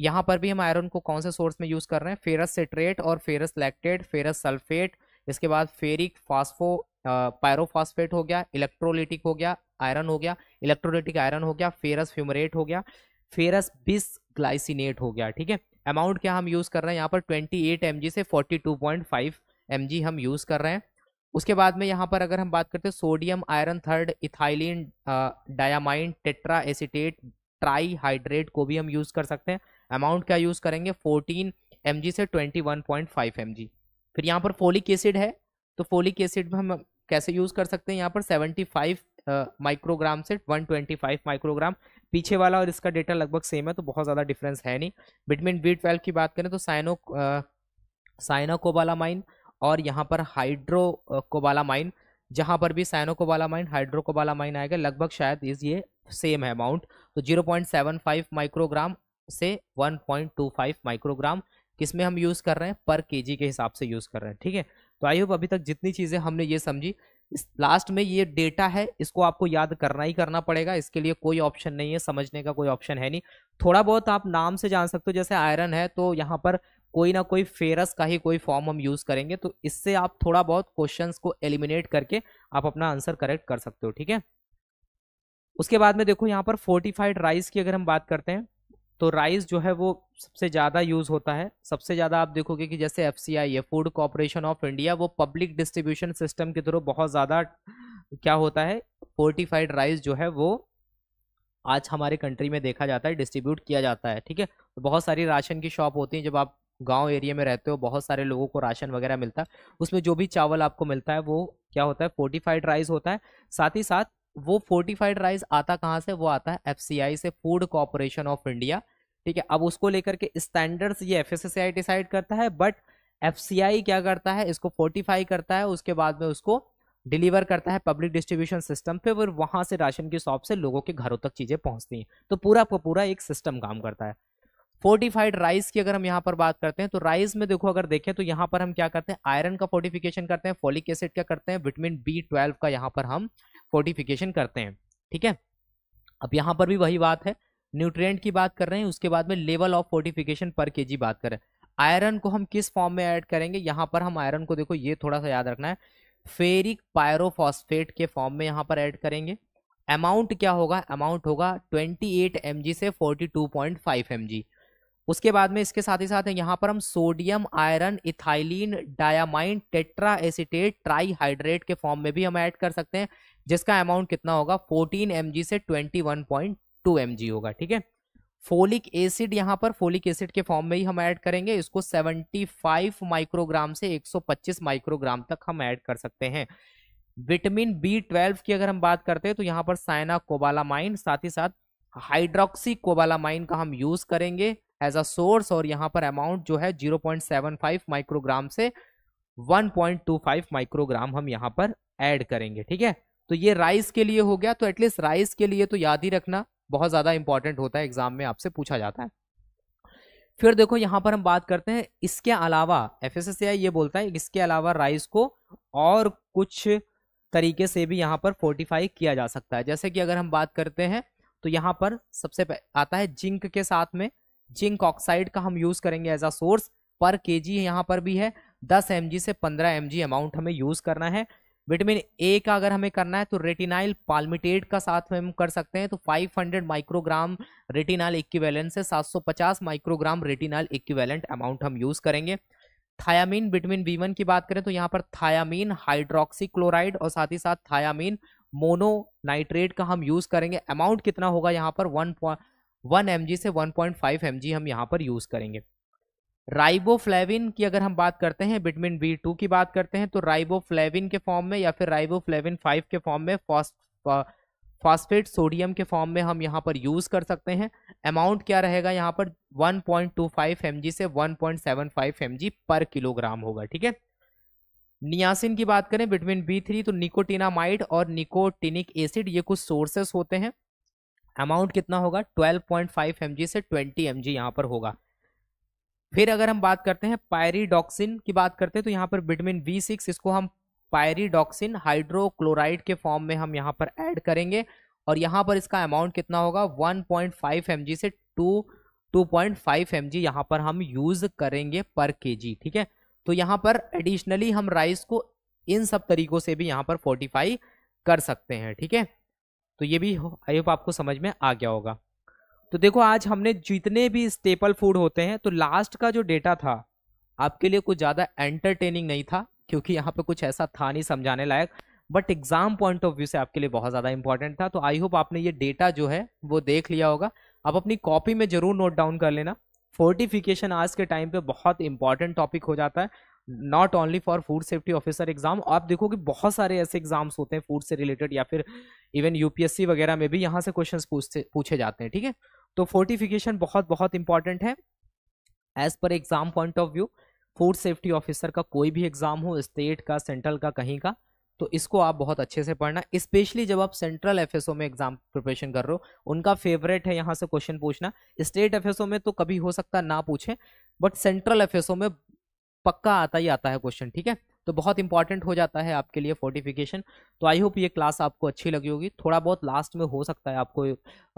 यहाँ पर भी हम आयरन को कौन से सोर्स में यूज़ कर रहे हैं फेरस सिट्रेट और फेरस लैक्टेट फेरस सल्फेट इसके बाद फेरिक फास्फो पायरोफास्फेट हो गया इलेक्ट्रोलिटिक हो गया आयरन हो गया इलेक्ट्रोलिटिक आयरन हो गया फेरस फ्यूमरेट हो गया फेरस बिस ग्लाइसिनेट हो गया ठीक है अमाउंट क्या हम यूज़ कर रहे हैं यहाँ पर 28 एम से 42.5 एम हम यूज़ कर रहे हैं उसके बाद में यहाँ पर अगर हम बात करते हैं sodium iron third ethylene diamine tetra acetate tri hydrate को भी हम यूज़ कर सकते हैं अमाउंट क्या यूज़ करेंगे 14 एम से 21.5 एम फिर यहाँ पर फोलिक एसिड है तो फोलिक एसिड में हम कैसे यूज़ कर सकते हैं यहाँ पर फाइव माइक्रोग्राम वन से फाइव माइक्रोग्राम पीछे वाला और इसका डेटा लगभग सेम है तो बहुत ज़्यादा डिफरेंस है नहीं बिटवीन बी ट्वेल्व की बात करें तो साइनो साइनो कोबाला माइन और यहाँ पर हाइड्रो कोबाला माइन जहाँ पर भी cyanocobalamin hydroxocobalamin आएगा लगभग शायद इस ये सेम है अमाउंट तो फाइव माइक्रोग्राम से फाइव माइक्रोग्राम किसमें हम यूज़ कर रहे हैं पर जी के हिसाब से यूज़ कर रहे हैं ठीक है तो आई होप अभी तक जितनी चीज़ें हमने ये समझी लास्ट में ये डेटा है इसको आपको याद करना ही करना पड़ेगा इसके लिए कोई ऑप्शन नहीं है समझने का कोई ऑप्शन है नहीं थोड़ा बहुत आप नाम से जान सकते हो जैसे आयरन है तो यहाँ पर कोई ना कोई फेरस का ही कोई फॉर्म हम यूज़ करेंगे तो इससे आप थोड़ा बहुत क्वेश्चंस को एलिमिनेट करके आप अपना आंसर करेक्ट कर सकते हो ठीक है उसके बाद में देखो यहाँ पर फोर्टिफाइड राइस की अगर हम बात करते हैं तो राइस जो है वो सबसे ज़्यादा यूज़ होता है सबसे ज़्यादा आप देखोगे कि जैसे एफ सी आई है फूड कॉरपोरेशन ऑफ इंडिया वो पब्लिक डिस्ट्रीब्यूशन सिस्टम के थ्रू बहुत ज़्यादा क्या होता है फोर्टिफाइड राइस जो है वो आज हमारे कंट्री में देखा जाता है डिस्ट्रीब्यूट किया जाता है ठीक है तो बहुत सारी राशन की शॉप होती हैं जब आप गांव एरिया में रहते हो बहुत सारे लोगों को राशन वगैरह मिलता है उसमें जो भी चावल आपको मिलता है वो क्या होता है फोर्टिफाइड राइस होता है साथ ही साथ वो फोर्टिफाइड राइस आता कहाँ से वो आता है एफ से फूड कॉरपोरेशन ऑफ इंडिया ठीक है अब उसको लेकर के स्टैंडर्ड्स ये एफ डिसाइड करता है बट एफ क्या करता है इसको फोर्टिफाई करता है उसके बाद में उसको डिलीवर करता है पब्लिक डिस्ट्रीब्यूशन सिस्टम पे फिर वहाँ से राशन की शॉप से लोगों के घरों तक चीज़ें पहुँचती हैं तो पूरा का पूरा एक सिस्टम काम करता है फोर्टिफाइड राइस की अगर हम यहाँ पर बात करते हैं तो राइस में देखो अगर देखें तो यहाँ पर हम क्या करते हैं आयरन का फोर्टिफिकेशन करते हैं फोलिक एसिड का करते हैं विटामिन बी ट्वेल्व का यहाँ पर हम फोर्टिफिकेशन करते हैं ठीक है अब यहाँ पर भी वही बात है न्यूट्रिएंट की बात कर रहे हैं उसके बाद में लेवल ऑफ फोर्टिफिकेशन पर के जी बात करें आयरन को हम किस फॉर्म में ऐड करेंगे यहाँ पर हम आयरन को देखो ये थोड़ा सा याद रखना है फेरिक पायरोफॉस्फेट के फॉर्म में यहाँ पर ऐड करेंगे अमाउंट क्या होगा अमाउंट होगा एट एम से फोर्टी टू उसके बाद में इसके साथ ही साथ यहाँ पर हम sodium iron ethylene diamine tetra acetate trihydrate के फॉर्म में भी हम ऐड कर सकते हैं जिसका अमाउंट कितना होगा 14 एम से 21.2 एम होगा ठीक है फोलिक एसिड यहाँ पर फोलिक एसिड के फॉर्म में ही हम ऐड करेंगे इसको 75 माइक्रोग्राम से 125 माइक्रोग्राम तक हम ऐड कर सकते हैं विटामिन बी ट्वेल्व की अगर हम बात करते हैं तो यहाँ पर साइना कोबालामाइन साथ ही साथ हाइड्रोक्सी कोबालामाइन का हम यूज करेंगे एज अ सोर्स और यहाँ पर अमाउंट जो है 0.75 माइक्रोग्राम से 1.25 माइक्रोग्राम हम यहाँ पर ऐड करेंगे ठीक है तो ये राइस के लिए हो गया तो एटलीस्ट राइस के लिए तो याद ही रखना बहुत ज़्यादा इंपॉर्टेंट होता है एग्जाम में आपसे पूछा जाता है फिर देखो यहाँ पर हम बात करते हैं इसके अलावा एफ एस ये बोलता है इसके अलावा राइस को और कुछ तरीके से भी यहाँ पर फोर्टिफाई किया जा सकता है जैसे कि अगर हम बात करते हैं तो यहाँ पर सबसे आता है जिंक के साथ में जिंक ऑक्साइड का हम यूज करेंगे एज अ सोर्स पर के जी यहाँ पर भी है दस एम से पंद्रह एम अमाउंट हमें यूज करना है विटामिन ए का अगर हमें करना है तो रेटिनाइल पाल्मिटेट का साथ में हम कर सकते हैं तो 500 माइक्रोग्राम रेटिनाइल इक्विवेलेंट से 750 माइक्रोग्राम रेटिनाइल इक्विवेलेंट अमाउंट हम यूज करेंगे थायामीन विटामिन बी की बात करें तो यहाँ पर थायामीन हाइड्रोक्सी क्लोराइड और साथ ही साथ थायामीन मोनो नाइट्रेट का हम यूज करेंगे अमाउंट कितना होगा यहाँ पर वन पॉइंट वन एम से वन पॉइंट फाइव एम हम यहाँ पर यूज़ करेंगे राइबोफ्लेविन की अगर हम बात करते हैं विटमिन बी टू की बात करते हैं तो राइबोफ्लेविन के फॉर्म में या फिर राइबोफ्लेविन फाइव के फॉर्म में फॉस्ट फॉस्फेट सोडियम के फॉर्म में हम यहाँ पर यूज़ कर सकते हैं अमाउंट क्या रहेगा यहाँ पर 1.25 जी से 1.75 जी पर किलोग्राम होगा ठीक है नियासिन की बात करें विटमिन बी थ्री तो निकोटिनामाइड और निकोटिनिक एसिड ये कुछ सोर्सेस होते हैं अमाउंट कितना होगा 12.5 पॉइंट से 20 एम जी यहाँ पर होगा फिर अगर हम बात करते हैं पायरीडॉक्सिन की बात करते हैं तो यहाँ पर विटामिन बी सिक्स इसको हम पायरीडॉक्सिन हाइड्रोक्लोराइड के फॉर्म में हम यहाँ पर ऐड करेंगे और यहाँ पर इसका अमाउंट कितना होगा 1.5 पॉइंट से 2 two point five M G यहाँ पर हम यूज़ करेंगे पर के जी ठीक है तो यहाँ पर एडिशनली हम राइस को इन सब तरीकों से भी यहाँ पर फोर्टिफाई कर सकते हैं ठीक है तो ये भी आई होप आपको समझ में आ गया होगा तो देखो आज हमने जितने भी स्टेपल फूड होते हैं तो लास्ट का जो डेटा था आपके लिए कुछ ज़्यादा एंटरटेनिंग नहीं था क्योंकि यहाँ पे कुछ ऐसा था नहीं समझाने लायक but exam point of view से आपके लिए बहुत ज़्यादा इंपॉर्टेंट था तो आई होप आपने ये डेटा जो है वो देख लिया होगा आप अपनी कॉपी में जरूर नोट डाउन कर लेना फोर्टिफिकेशन आज के टाइम पे बहुत इंपॉर्टेंट टॉपिक हो जाता है not only for food safety officer exam आप कि बहुत सारे ऐसे एग्जाम्स होते हैं फूड से रिलेटेड या फिर इवन यूपीएससी वगैरह में भी यहाँ से क्वेश्चन पूछते पूछे जाते हैं ठीक है तो फोर्टिफिकेशन बहुत बहुत इंपॉर्टेंट है as per exam point of view food safety officer का कोई भी एग्जाम हो स्टेट का सेंट्रल का कहीं का तो इसको आप बहुत अच्छे से पढ़ना स्पेशली जब आप सेंट्रल एफ में एग्जाम प्रिपरेशन कर रहे हो उनका फेवरेट है यहाँ से क्वेश्चन पूछना स्टेट एफ में तो कभी हो सकता ना पूछे बट सेंट्रल एफ में पक्का आता ही आता है क्वेश्चन ठीक है तो बहुत इंपॉर्टेंट हो जाता है आपके लिए फोर्टिफिकेशन तो आई होप ये क्लास आपको अच्छी लगी होगी थोड़ा बहुत लास्ट में हो सकता है आपको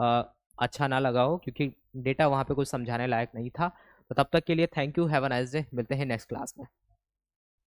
आ, अच्छा ना लगा हो क्योंकि डेटा वहाँ पे कुछ समझाने लायक नहीं था तो तब तक के लिए thank you have a nice day मिलते हैं नेक्स्ट क्लास में